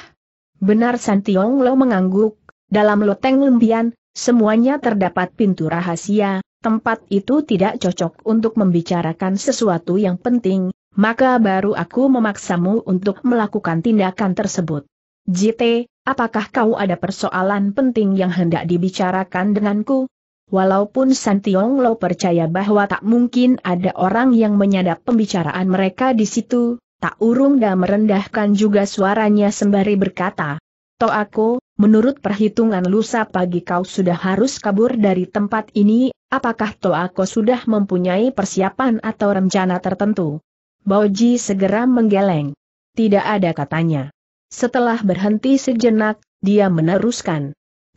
Speaker 1: Benar Santiong Lo mengangguk, dalam loteng lembian, semuanya terdapat pintu rahasia, tempat itu tidak cocok untuk membicarakan sesuatu yang penting, maka baru aku memaksamu untuk melakukan tindakan tersebut. Jite, apakah kau ada persoalan penting yang hendak dibicarakan denganku? Walaupun Santiong Lo percaya bahwa tak mungkin ada orang yang menyadap pembicaraan mereka di situ, tak urung dan merendahkan juga suaranya sembari berkata, To aku, menurut perhitungan lusa pagi kau sudah harus kabur dari tempat ini, apakah To aku sudah mempunyai persiapan atau rencana tertentu? Boji segera menggeleng. Tidak ada katanya. Setelah berhenti sejenak, dia meneruskan.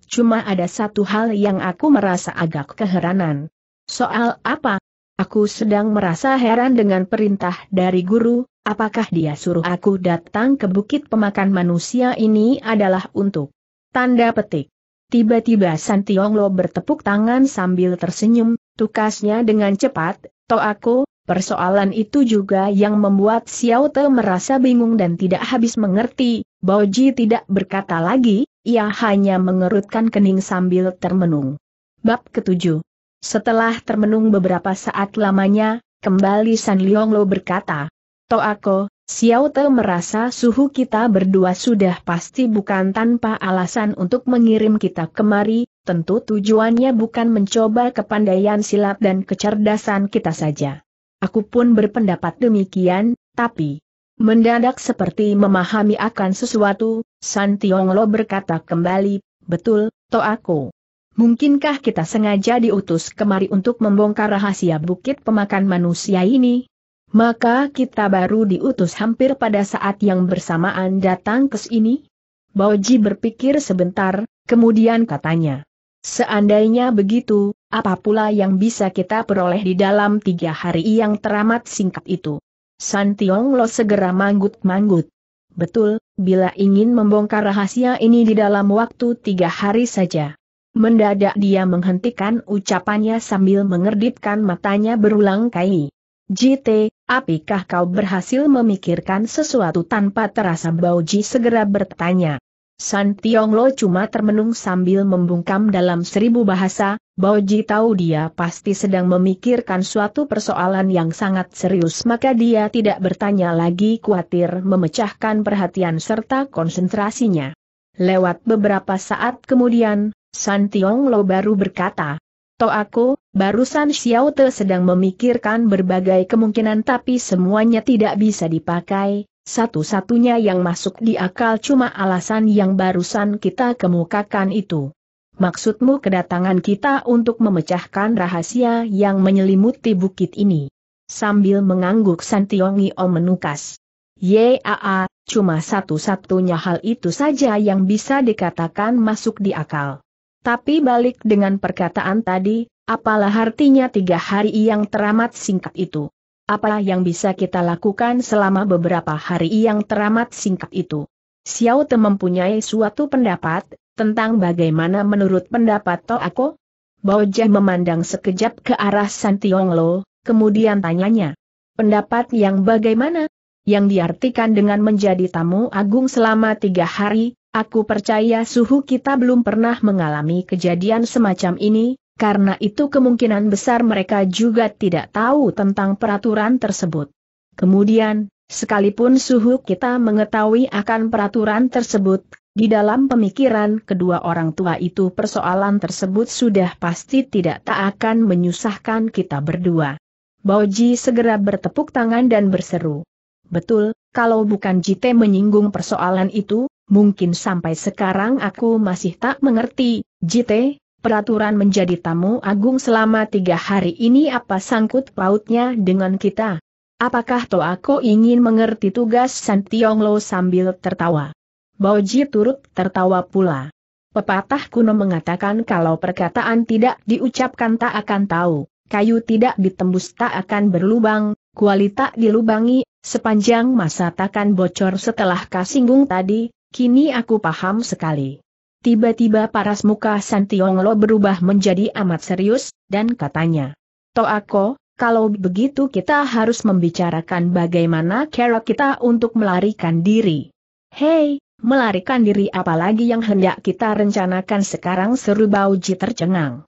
Speaker 1: Cuma ada satu hal yang aku merasa agak keheranan. Soal apa? Aku sedang merasa heran dengan perintah dari guru, apakah dia suruh aku datang ke bukit pemakan manusia ini adalah untuk tanda petik. Tiba-tiba Santionglo bertepuk tangan sambil tersenyum, tukasnya dengan cepat, To aku. Persoalan itu juga yang membuat Xiao Te merasa bingung dan tidak habis mengerti, Bao Ji tidak berkata lagi, ia hanya mengerutkan kening sambil termenung. Bab ketujuh. Setelah termenung beberapa saat lamanya, kembali San Lionglo berkata, Toako, Xiao Te merasa suhu kita berdua sudah pasti bukan tanpa alasan untuk mengirim kita kemari, tentu tujuannya bukan mencoba kepandaian silat dan kecerdasan kita saja. Aku pun berpendapat demikian, tapi... Mendadak seperti memahami akan sesuatu, San Tionglo berkata kembali, betul, to aku. Mungkinkah kita sengaja diutus kemari untuk membongkar rahasia bukit pemakan manusia ini? Maka kita baru diutus hampir pada saat yang bersamaan datang ke sini? Boji berpikir sebentar, kemudian katanya. Seandainya begitu, apa pula yang bisa kita peroleh di dalam tiga hari yang teramat singkat itu? San Tiong Lo segera manggut-manggut. Betul, bila ingin membongkar rahasia ini di dalam waktu tiga hari saja. Mendadak dia menghentikan ucapannya sambil mengerdipkan matanya berulang kali. JT, apakah kau berhasil memikirkan sesuatu tanpa terasa Bauji segera bertanya. San Tiong Lo cuma termenung sambil membungkam dalam seribu bahasa, Boji tahu dia pasti sedang memikirkan suatu persoalan yang sangat serius maka dia tidak bertanya lagi khawatir memecahkan perhatian serta konsentrasinya. Lewat beberapa saat kemudian, San Tiong Lo baru berkata, To aku, barusan Xiao Te sedang memikirkan berbagai kemungkinan tapi semuanya tidak bisa dipakai, satu-satunya yang masuk di akal cuma alasan yang barusan kita kemukakan itu. Maksudmu kedatangan kita untuk memecahkan rahasia yang menyelimuti bukit ini. Sambil mengangguk Santiongi Om menukas. Yaa, cuma satu-satunya hal itu saja yang bisa dikatakan masuk di akal. Tapi balik dengan perkataan tadi, apalah artinya tiga hari yang teramat singkat itu. Apa yang bisa kita lakukan selama beberapa hari yang teramat singkat itu? Xiao Te mempunyai suatu pendapat, tentang bagaimana menurut pendapat Toako? Baojia memandang sekejap ke arah San Tionglo, kemudian tanyanya. Pendapat yang bagaimana? Yang diartikan dengan menjadi tamu agung selama tiga hari, aku percaya suhu kita belum pernah mengalami kejadian semacam ini, karena itu kemungkinan besar mereka juga tidak tahu tentang peraturan tersebut. Kemudian, sekalipun suhu kita mengetahui akan peraturan tersebut, di dalam pemikiran kedua orang tua itu persoalan tersebut sudah pasti tidak tak akan menyusahkan kita berdua. Baoji segera bertepuk tangan dan berseru. Betul, kalau bukan Jite menyinggung persoalan itu, mungkin sampai sekarang aku masih tak mengerti, Jite, peraturan menjadi tamu agung selama tiga hari ini apa sangkut pautnya dengan kita? Apakah Toako ingin mengerti tugas San Tiong sambil tertawa? Boji turut tertawa pula. Pepatah kuno mengatakan kalau perkataan tidak diucapkan tak akan tahu, kayu tidak ditembus tak akan berlubang, kuali tak dilubangi, sepanjang masa takkan bocor setelah kasinggung tadi, kini aku paham sekali. Tiba-tiba paras muka Lo berubah menjadi amat serius, dan katanya. aku, kalau begitu kita harus membicarakan bagaimana cara kita untuk melarikan diri. Hei, melarikan diri apalagi yang hendak kita rencanakan sekarang seru Bauji tercengang.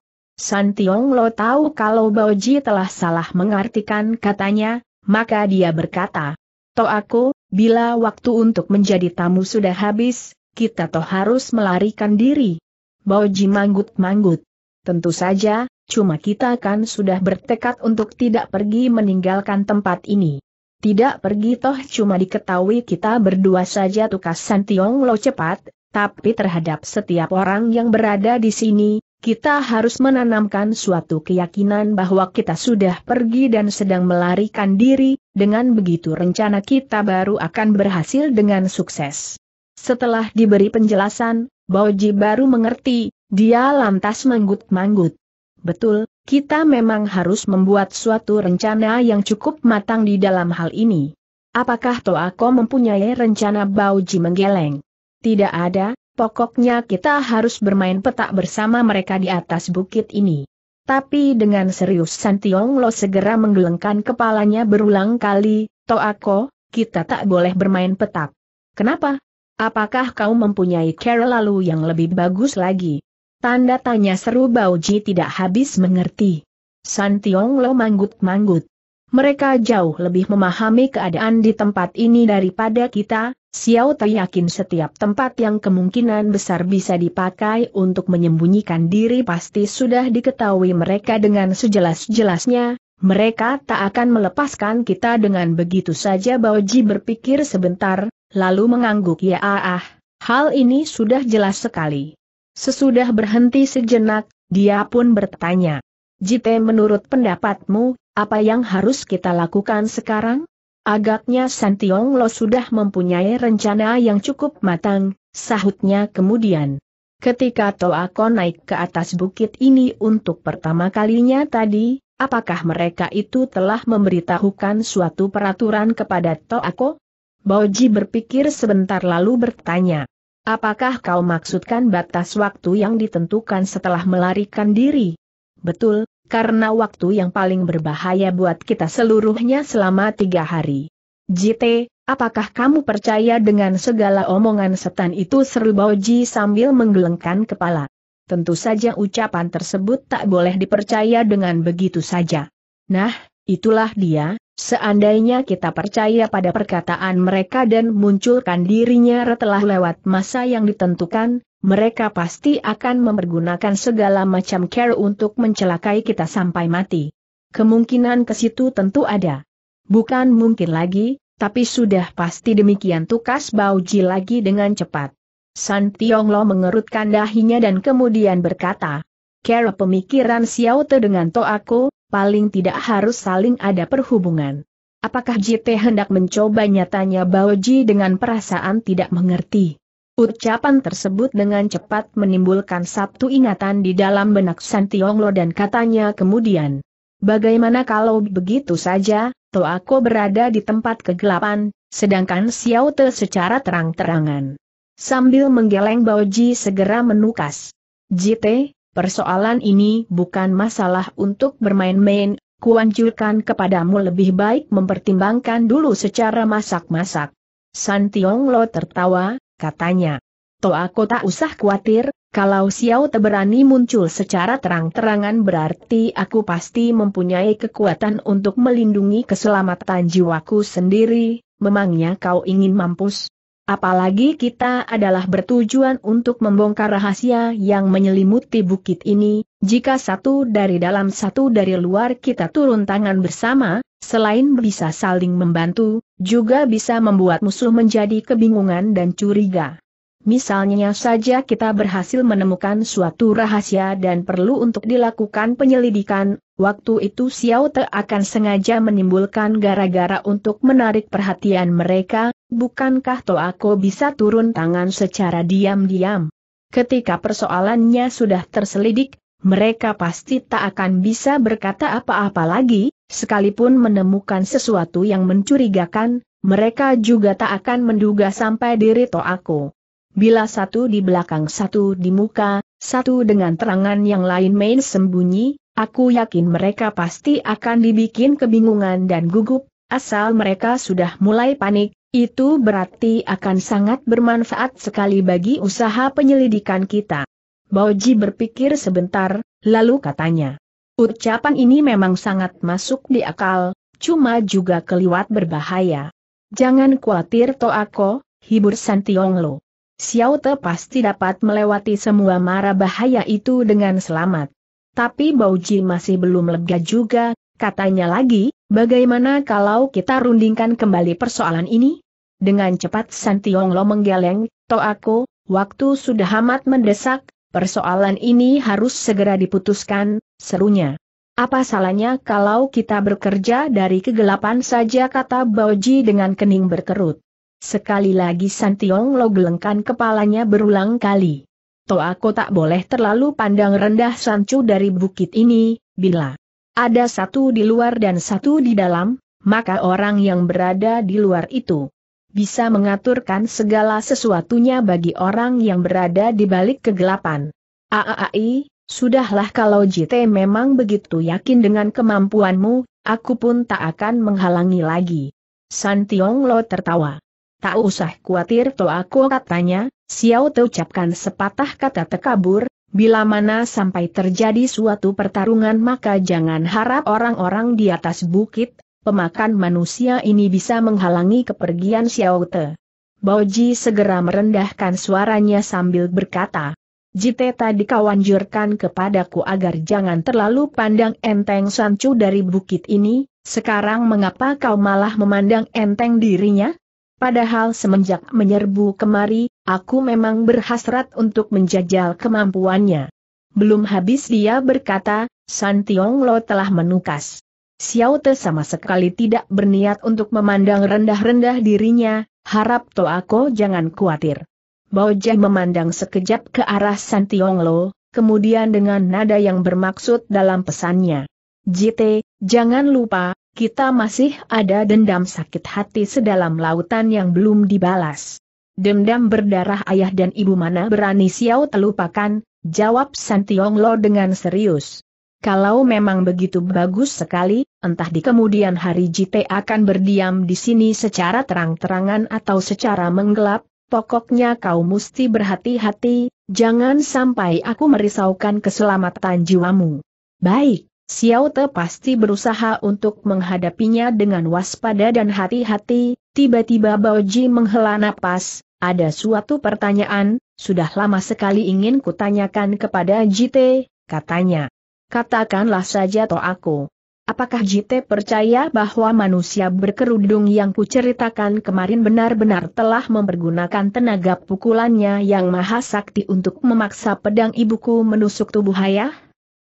Speaker 1: Lo tahu kalau Bauji telah salah mengartikan katanya, maka dia berkata, aku, bila waktu untuk menjadi tamu sudah habis, kita toh harus melarikan diri. Boji manggut-manggut. Tentu saja, cuma kita kan sudah bertekad untuk tidak pergi meninggalkan tempat ini. Tidak pergi toh cuma diketahui kita berdua saja tukas Santiong Lo cepat, tapi terhadap setiap orang yang berada di sini, kita harus menanamkan suatu keyakinan bahwa kita sudah pergi dan sedang melarikan diri, dengan begitu rencana kita baru akan berhasil dengan sukses. Setelah diberi penjelasan, Baoji baru mengerti, dia lantas manggut-manggut. Betul, kita memang harus membuat suatu rencana yang cukup matang di dalam hal ini. Apakah Toako mempunyai rencana Baoji menggeleng? Tidak ada, pokoknya kita harus bermain petak bersama mereka di atas bukit ini. Tapi dengan serius Santiong Lo segera menggelengkan kepalanya berulang kali, Toako, kita tak boleh bermain petak. Kenapa? Apakah kau mempunyai cara lalu yang lebih bagus lagi? Tanda tanya seru Bauji tidak habis mengerti. San Tiong Lo manggut-manggut. Mereka jauh lebih memahami keadaan di tempat ini daripada kita, Xiao Te yakin setiap tempat yang kemungkinan besar bisa dipakai untuk menyembunyikan diri pasti sudah diketahui mereka dengan sejelas-jelasnya, mereka tak akan melepaskan kita dengan begitu saja Ji berpikir sebentar, lalu mengangguk ya ah, ah, hal ini sudah jelas sekali. Sesudah berhenti sejenak, dia pun bertanya. Jite menurut pendapatmu, apa yang harus kita lakukan sekarang? Agaknya Santiong Lo sudah mempunyai rencana yang cukup matang, sahutnya kemudian. Ketika Ko naik ke atas bukit ini untuk pertama kalinya tadi, apakah mereka itu telah memberitahukan suatu peraturan kepada Ko? Baoji berpikir sebentar lalu bertanya. Apakah kau maksudkan batas waktu yang ditentukan setelah melarikan diri? Betul, karena waktu yang paling berbahaya buat kita seluruhnya selama tiga hari. JT, apakah kamu percaya dengan segala omongan setan itu seru Boji sambil menggelengkan kepala? Tentu saja ucapan tersebut tak boleh dipercaya dengan begitu saja. Nah, itulah dia, Seandainya kita percaya pada perkataan mereka dan munculkan dirinya setelah lewat masa yang ditentukan, mereka pasti akan mempergunakan segala macam care untuk mencelakai kita sampai mati. Kemungkinan ke situ tentu ada. Bukan mungkin lagi, tapi sudah pasti demikian tukas Bauji lagi dengan cepat. San Tionglo mengerutkan dahinya dan kemudian berkata, Kera pemikiran Xiao Te dengan Toaku, paling tidak harus saling ada perhubungan. Apakah JT hendak mencobanya tanya Baoji dengan perasaan tidak mengerti. Ucapan tersebut dengan cepat menimbulkan satu ingatan di dalam benak Santionglo dan katanya kemudian. Bagaimana kalau begitu saja, aku berada di tempat kegelapan, sedangkan Xiao Te secara terang-terangan. Sambil menggeleng Baoji segera menukas. JT, Persoalan ini bukan masalah untuk bermain-main, kuanjurkan kepadamu lebih baik mempertimbangkan dulu secara masak-masak. San Tiong Lo tertawa, katanya. Toh aku tak usah khawatir, kalau Xiao Te berani muncul secara terang-terangan berarti aku pasti mempunyai kekuatan untuk melindungi keselamatan jiwaku sendiri, memangnya kau ingin mampus? Apalagi kita adalah bertujuan untuk membongkar rahasia yang menyelimuti bukit ini, jika satu dari dalam satu dari luar kita turun tangan bersama, selain bisa saling membantu, juga bisa membuat musuh menjadi kebingungan dan curiga. Misalnya saja kita berhasil menemukan suatu rahasia dan perlu untuk dilakukan penyelidikan, waktu itu Xiao Te akan sengaja menimbulkan gara-gara untuk menarik perhatian mereka, bukankah Toako bisa turun tangan secara diam-diam? Ketika persoalannya sudah terselidik, mereka pasti tak akan bisa berkata apa-apa lagi, sekalipun menemukan sesuatu yang mencurigakan, mereka juga tak akan menduga sampai diri Toako. Bila satu di belakang satu di muka, satu dengan terangan yang lain main sembunyi, aku yakin mereka pasti akan dibikin kebingungan dan gugup, Asal mereka sudah mulai panik, itu berarti akan sangat bermanfaat sekali bagi usaha penyelidikan kita. Boji berpikir sebentar, lalu katanya. Ucapan ini memang sangat masuk di akal, cuma juga keliwat berbahaya. Jangan khawatir Toako, hibur Santiong Xiao Te pasti dapat melewati semua mara bahaya itu dengan selamat. Tapi Bauji masih belum lega juga, katanya lagi, Bagaimana kalau kita rundingkan kembali persoalan ini? Dengan cepat San Tiong Lo menggeleng, Toako, waktu sudah amat mendesak, persoalan ini harus segera diputuskan, serunya. Apa salahnya kalau kita bekerja dari kegelapan saja kata Boji dengan kening berkerut. Sekali lagi San Tiong Lo gelengkan kepalanya berulang kali. aku tak boleh terlalu pandang rendah Sancu dari bukit ini, bila ada satu di luar dan satu di dalam, maka orang yang berada di luar itu bisa mengaturkan segala sesuatunya bagi orang yang berada di balik kegelapan. Aai, sudahlah kalau JT memang begitu yakin dengan kemampuanmu, aku pun tak akan menghalangi lagi. San Tiong Lo tertawa. Tak usah khawatir to aku katanya, Xiao ucapkan sepatah kata tekabur, Bila mana sampai terjadi suatu pertarungan maka jangan harap orang-orang di atas bukit, pemakan manusia ini bisa menghalangi kepergian Xiao Te. Baoji segera merendahkan suaranya sambil berkata, Jite tadi kau kepadaku agar jangan terlalu pandang enteng Sancu dari bukit ini, sekarang mengapa kau malah memandang enteng dirinya? Padahal semenjak menyerbu kemari, aku memang berhasrat untuk menjajal kemampuannya. Belum habis dia berkata, San Tiong Lo telah menukas. Xiao Te sama sekali tidak berniat untuk memandang rendah-rendah dirinya, harap aku jangan khawatir. Baojah memandang sekejap ke arah San Tiong Lo, kemudian dengan nada yang bermaksud dalam pesannya. JT, jangan lupa, kita masih ada dendam sakit hati sedalam lautan yang belum dibalas. Dendam berdarah ayah dan ibu mana berani Xiao terlupakan, jawab Santiong Lo dengan serius. Kalau memang begitu bagus sekali, entah di kemudian hari Jite akan berdiam di sini secara terang-terangan atau secara menggelap, pokoknya kau mesti berhati-hati, jangan sampai aku merisaukan keselamatan jiwamu. Baik. Xiao Te pasti berusaha untuk menghadapinya dengan waspada dan hati-hati, tiba-tiba Bao Ji menghela napas, ada suatu pertanyaan, sudah lama sekali ingin kutanyakan kepada Jite, katanya. Katakanlah saja to aku. Apakah Jite percaya bahwa manusia berkerudung yang kuceritakan kemarin benar-benar telah mempergunakan tenaga pukulannya yang maha sakti untuk memaksa pedang ibuku menusuk tubuh ayah?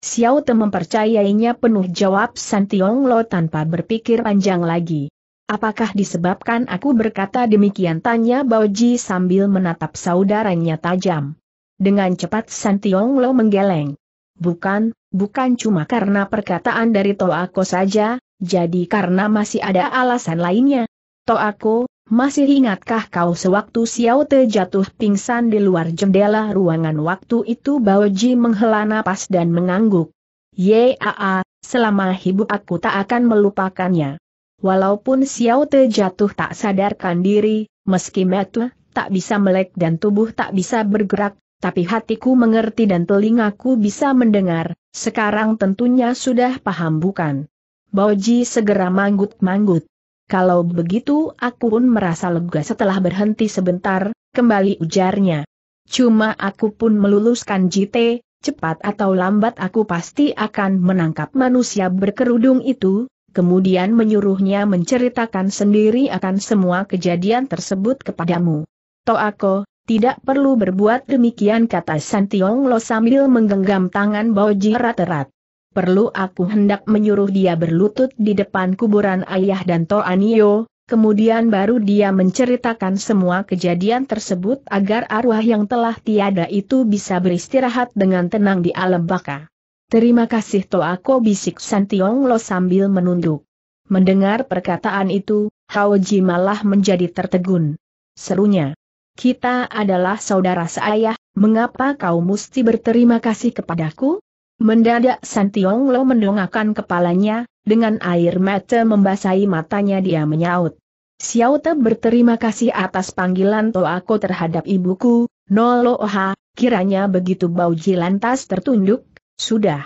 Speaker 1: Xiao Te mempercayainya penuh jawab San Tiong Lo tanpa berpikir panjang lagi. Apakah disebabkan aku berkata demikian tanya Bao Ji sambil menatap saudaranya tajam. Dengan cepat San Tiong Lo menggeleng. Bukan, bukan cuma karena perkataan dari Toako saja, jadi karena masih ada alasan lainnya. Toako, masih ingatkah kau sewaktu Xiao Te jatuh pingsan di luar jendela ruangan waktu itu Bao Ji menghela napas dan mengangguk. Yaa, selama hidup aku tak akan melupakannya. Walaupun Xiao Te jatuh tak sadarkan diri, meski metu tak bisa melek dan tubuh tak bisa bergerak, tapi hatiku mengerti dan telingaku bisa mendengar, sekarang tentunya sudah paham bukan? Bao Ji segera manggut-manggut. Kalau begitu aku pun merasa lega setelah berhenti sebentar, kembali ujarnya. Cuma aku pun meluluskan JT, cepat atau lambat aku pasti akan menangkap manusia berkerudung itu, kemudian menyuruhnya menceritakan sendiri akan semua kejadian tersebut kepadamu. aku, tidak perlu berbuat demikian kata Santiong Lo sambil menggenggam tangan Boji erat-erat perlu aku hendak menyuruh dia berlutut di depan kuburan ayah dan Toanio, kemudian baru dia menceritakan semua kejadian tersebut agar arwah yang telah tiada itu bisa beristirahat dengan tenang di alam baka. Terima kasih Toako bisik Santiong Lo sambil menunduk. Mendengar perkataan itu, Haoji malah menjadi tertegun. Serunya. Kita adalah saudara seayah, mengapa kau mesti berterima kasih kepadaku? Mendadak San Lo mendongakkan kepalanya, dengan air mata membasahi matanya dia menyaut. Xiao Te berterima kasih atas panggilan Toako terhadap ibuku, Oha, kiranya begitu Ji lantas tertunduk, sudah.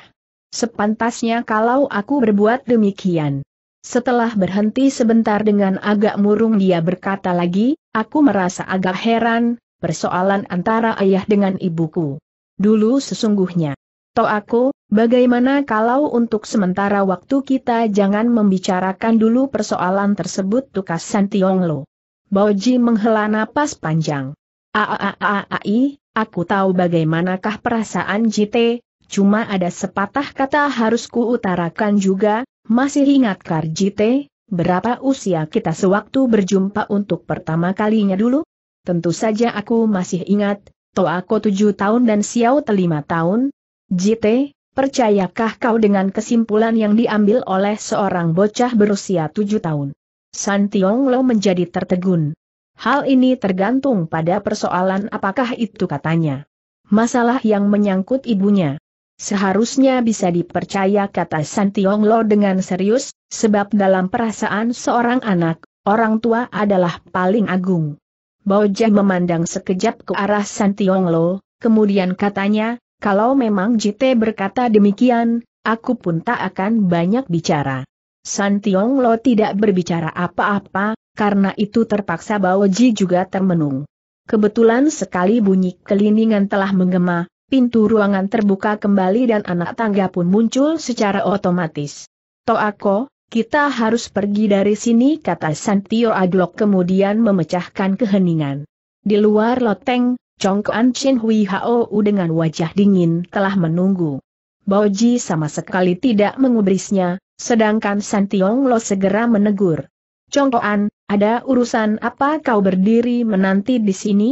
Speaker 1: Sepantasnya kalau aku berbuat demikian. Setelah berhenti sebentar dengan agak murung dia berkata lagi, aku merasa agak heran, persoalan antara ayah dengan ibuku. Dulu sesungguhnya. To aku, bagaimana kalau untuk sementara waktu kita jangan membicarakan dulu persoalan tersebut tukas Santiong Lo. Boji menghela napas panjang. Aaaaai, aku tahu bagaimanakah perasaan JT, cuma ada sepatah kata harus kuutarakan juga, masih ingat ingatkah JT, berapa usia kita sewaktu berjumpa untuk pertama kalinya dulu? Tentu saja aku masih ingat, aku tujuh tahun dan Xiao lima tahun, JT, percayakah kau dengan kesimpulan yang diambil oleh seorang bocah berusia tujuh tahun? San Tiong Lo menjadi tertegun. Hal ini tergantung pada persoalan apakah itu katanya. Masalah yang menyangkut ibunya. Seharusnya bisa dipercaya kata San Tiong Lo dengan serius, sebab dalam perasaan seorang anak, orang tua adalah paling agung. Bojah memandang sekejap ke arah San Tiong Lo, kemudian katanya, kalau memang Jite berkata demikian, aku pun tak akan banyak bicara. San Lo tidak berbicara apa-apa, karena itu terpaksa Ji juga termenung. Kebetulan sekali bunyi keliningan telah menggema, pintu ruangan terbuka kembali dan anak tangga pun muncul secara otomatis. Toako, kita harus pergi dari sini kata Santio Adlok kemudian memecahkan keheningan. Di luar loteng, Congkuan Chin Hui Hou dengan wajah dingin telah menunggu. Boji sama sekali tidak mengubrisnya, sedangkan Tiong Lo segera menegur. Congkuan, ada urusan apa kau berdiri menanti di sini?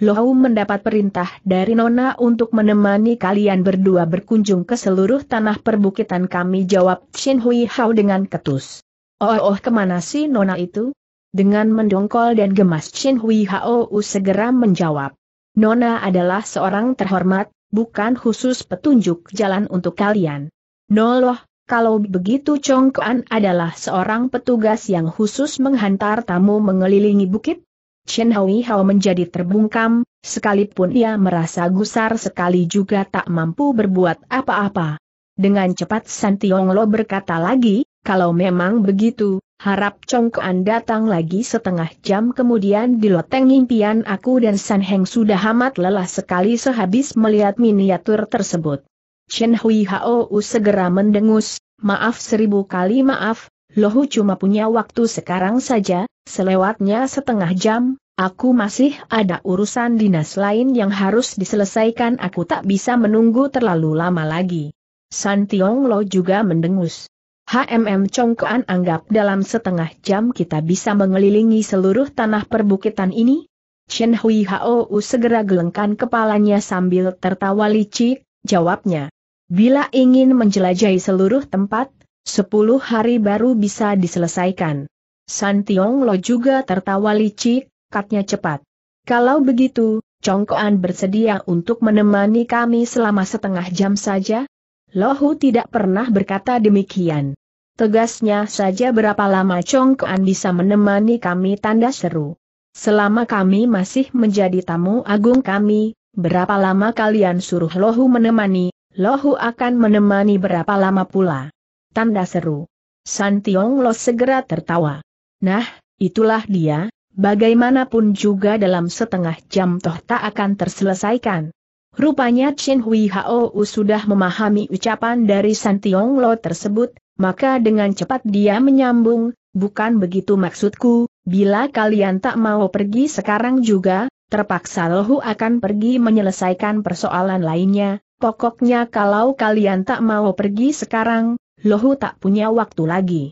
Speaker 1: Lo Lohau mendapat perintah dari Nona untuk menemani kalian berdua berkunjung ke seluruh tanah perbukitan kami jawab Chin Hui Hao dengan ketus. Oh, oh kemana sih Nona itu? Dengan mendongkol dan gemas Chin Hui Hao segera menjawab. Nona adalah seorang terhormat, bukan khusus petunjuk jalan untuk kalian. Noloh, kalau begitu Chongkoan adalah seorang petugas yang khusus menghantar tamu mengelilingi bukit? Chen Hui Hao menjadi terbungkam, sekalipun ia merasa gusar sekali juga tak mampu berbuat apa-apa. Dengan cepat San Tiong Lo berkata lagi, kalau memang begitu, harap Congkoan datang lagi setengah jam kemudian di loteng impian aku dan San Heng sudah amat lelah sekali sehabis melihat miniatur tersebut. Chen Hui Hou segera mendengus, maaf seribu kali maaf, Lohu cuma punya waktu sekarang saja, selewatnya setengah jam, Aku masih ada urusan dinas lain yang harus diselesaikan aku tak bisa menunggu terlalu lama lagi. San Tiong Lo juga mendengus. HMM Congkoan anggap dalam setengah jam kita bisa mengelilingi seluruh tanah perbukitan ini? Chen Hui Hou segera gelengkan kepalanya sambil tertawa licik, jawabnya. Bila ingin menjelajahi seluruh tempat, sepuluh hari baru bisa diselesaikan. San Tiong Lo juga tertawa licik, katnya cepat. Kalau begitu, Congkoan bersedia untuk menemani kami selama setengah jam saja? Lohu tidak pernah berkata demikian. Tegasnya saja berapa lama Kuan bisa menemani kami tanda seru. Selama kami masih menjadi tamu agung kami, berapa lama kalian suruh Lohu menemani, Lohu akan menemani berapa lama pula. Tanda seru. San Tiong Lo segera tertawa. Nah, itulah dia, bagaimanapun juga dalam setengah jam toh tak akan terselesaikan. Rupanya Chen Hui Hao sudah memahami ucapan dari San Tiong Lo tersebut, maka dengan cepat dia menyambung, bukan begitu maksudku, bila kalian tak mau pergi sekarang juga, terpaksa Lohu akan pergi menyelesaikan persoalan lainnya, pokoknya kalau kalian tak mau pergi sekarang, Lohu tak punya waktu lagi.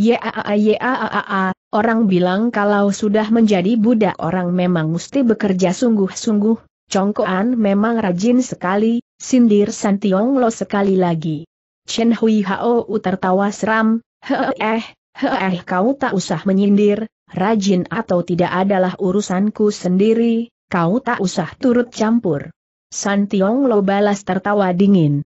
Speaker 1: Yaaa ya, orang bilang kalau sudah menjadi budak orang memang mesti bekerja sungguh-sungguh, Congkoan memang rajin sekali, sindir Santiong Lo sekali lagi. Chen Hui Hao tertawa seram, heeh, heeh kau tak usah menyindir, rajin atau tidak adalah urusanku sendiri, kau tak usah turut campur. Santiong Lo balas tertawa dingin.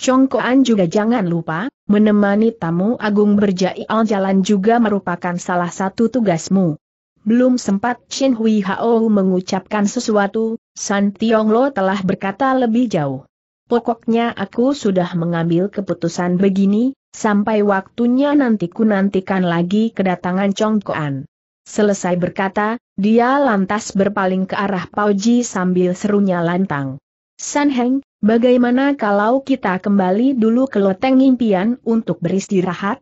Speaker 1: Congkoan juga jangan lupa, menemani tamu agung berjaial jalan juga merupakan salah satu tugasmu. Belum sempat Chen Hui Hao mengucapkan sesuatu, San Tionglo telah berkata lebih jauh. Pokoknya aku sudah mengambil keputusan begini, sampai waktunya nanti ku nantikan lagi kedatangan Chong Koan. Selesai berkata, dia lantas berpaling ke arah Pauji sambil serunya lantang. San Heng, bagaimana kalau kita kembali dulu ke loteng impian untuk beristirahat?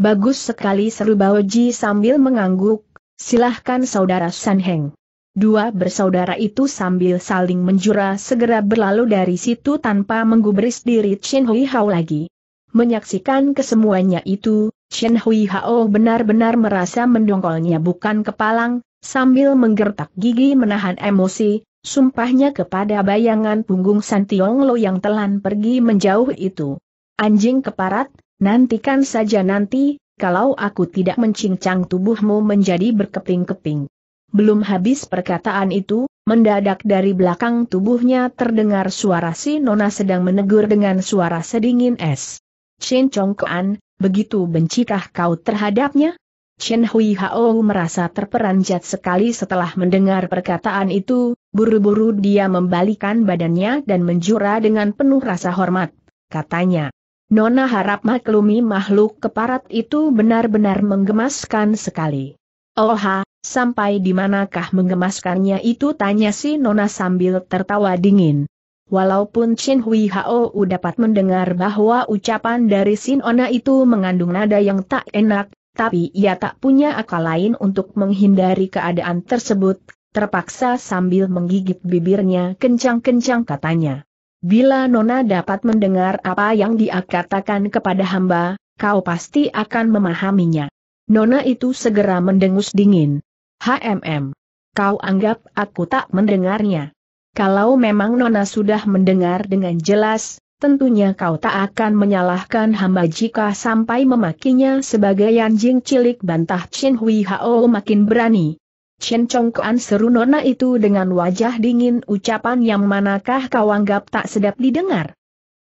Speaker 1: Bagus sekali seru Pauji sambil mengangguk, silahkan saudara San Heng. Dua bersaudara itu sambil saling menjura segera berlalu dari situ tanpa menggubris diri Chen Hui Hao lagi. Menyaksikan kesemuanya itu, Chen Hui Hao benar-benar merasa mendongkolnya bukan kepalang, sambil menggertak gigi menahan emosi, sumpahnya kepada bayangan punggung Tiong Lo yang telan pergi menjauh itu. Anjing keparat, nantikan saja nanti, kalau aku tidak mencincang tubuhmu menjadi berkeping-keping. Belum habis perkataan itu, mendadak dari belakang tubuhnya terdengar suara si Nona sedang menegur dengan suara sedingin es. Chen Chongkoan, begitu bencikah kau terhadapnya? Chen Hui Hao merasa terperanjat sekali setelah mendengar perkataan itu, buru-buru dia membalikan badannya dan menjura dengan penuh rasa hormat. Katanya, Nona harap maklumi makhluk keparat itu benar-benar menggemaskan sekali. Oh ha, Sampai di manakah menggemaskannya itu tanya si Nona sambil tertawa dingin. Walaupun Chin Hui Hao dapat mendengar bahwa ucapan dari Sin Ona itu mengandung nada yang tak enak, tapi ia tak punya akal lain untuk menghindari keadaan tersebut, terpaksa sambil menggigit bibirnya kencang-kencang katanya. Bila Nona dapat mendengar apa yang dia katakan kepada hamba, kau pasti akan memahaminya. Nona itu segera mendengus dingin. HMM. Kau anggap aku tak mendengarnya. Kalau memang Nona sudah mendengar dengan jelas, tentunya kau tak akan menyalahkan hamba jika sampai memakinya sebagai anjing cilik bantah Chen Hui Hao makin berani. Chen Chongkuan seru Nona itu dengan wajah dingin ucapan yang manakah kau anggap tak sedap didengar.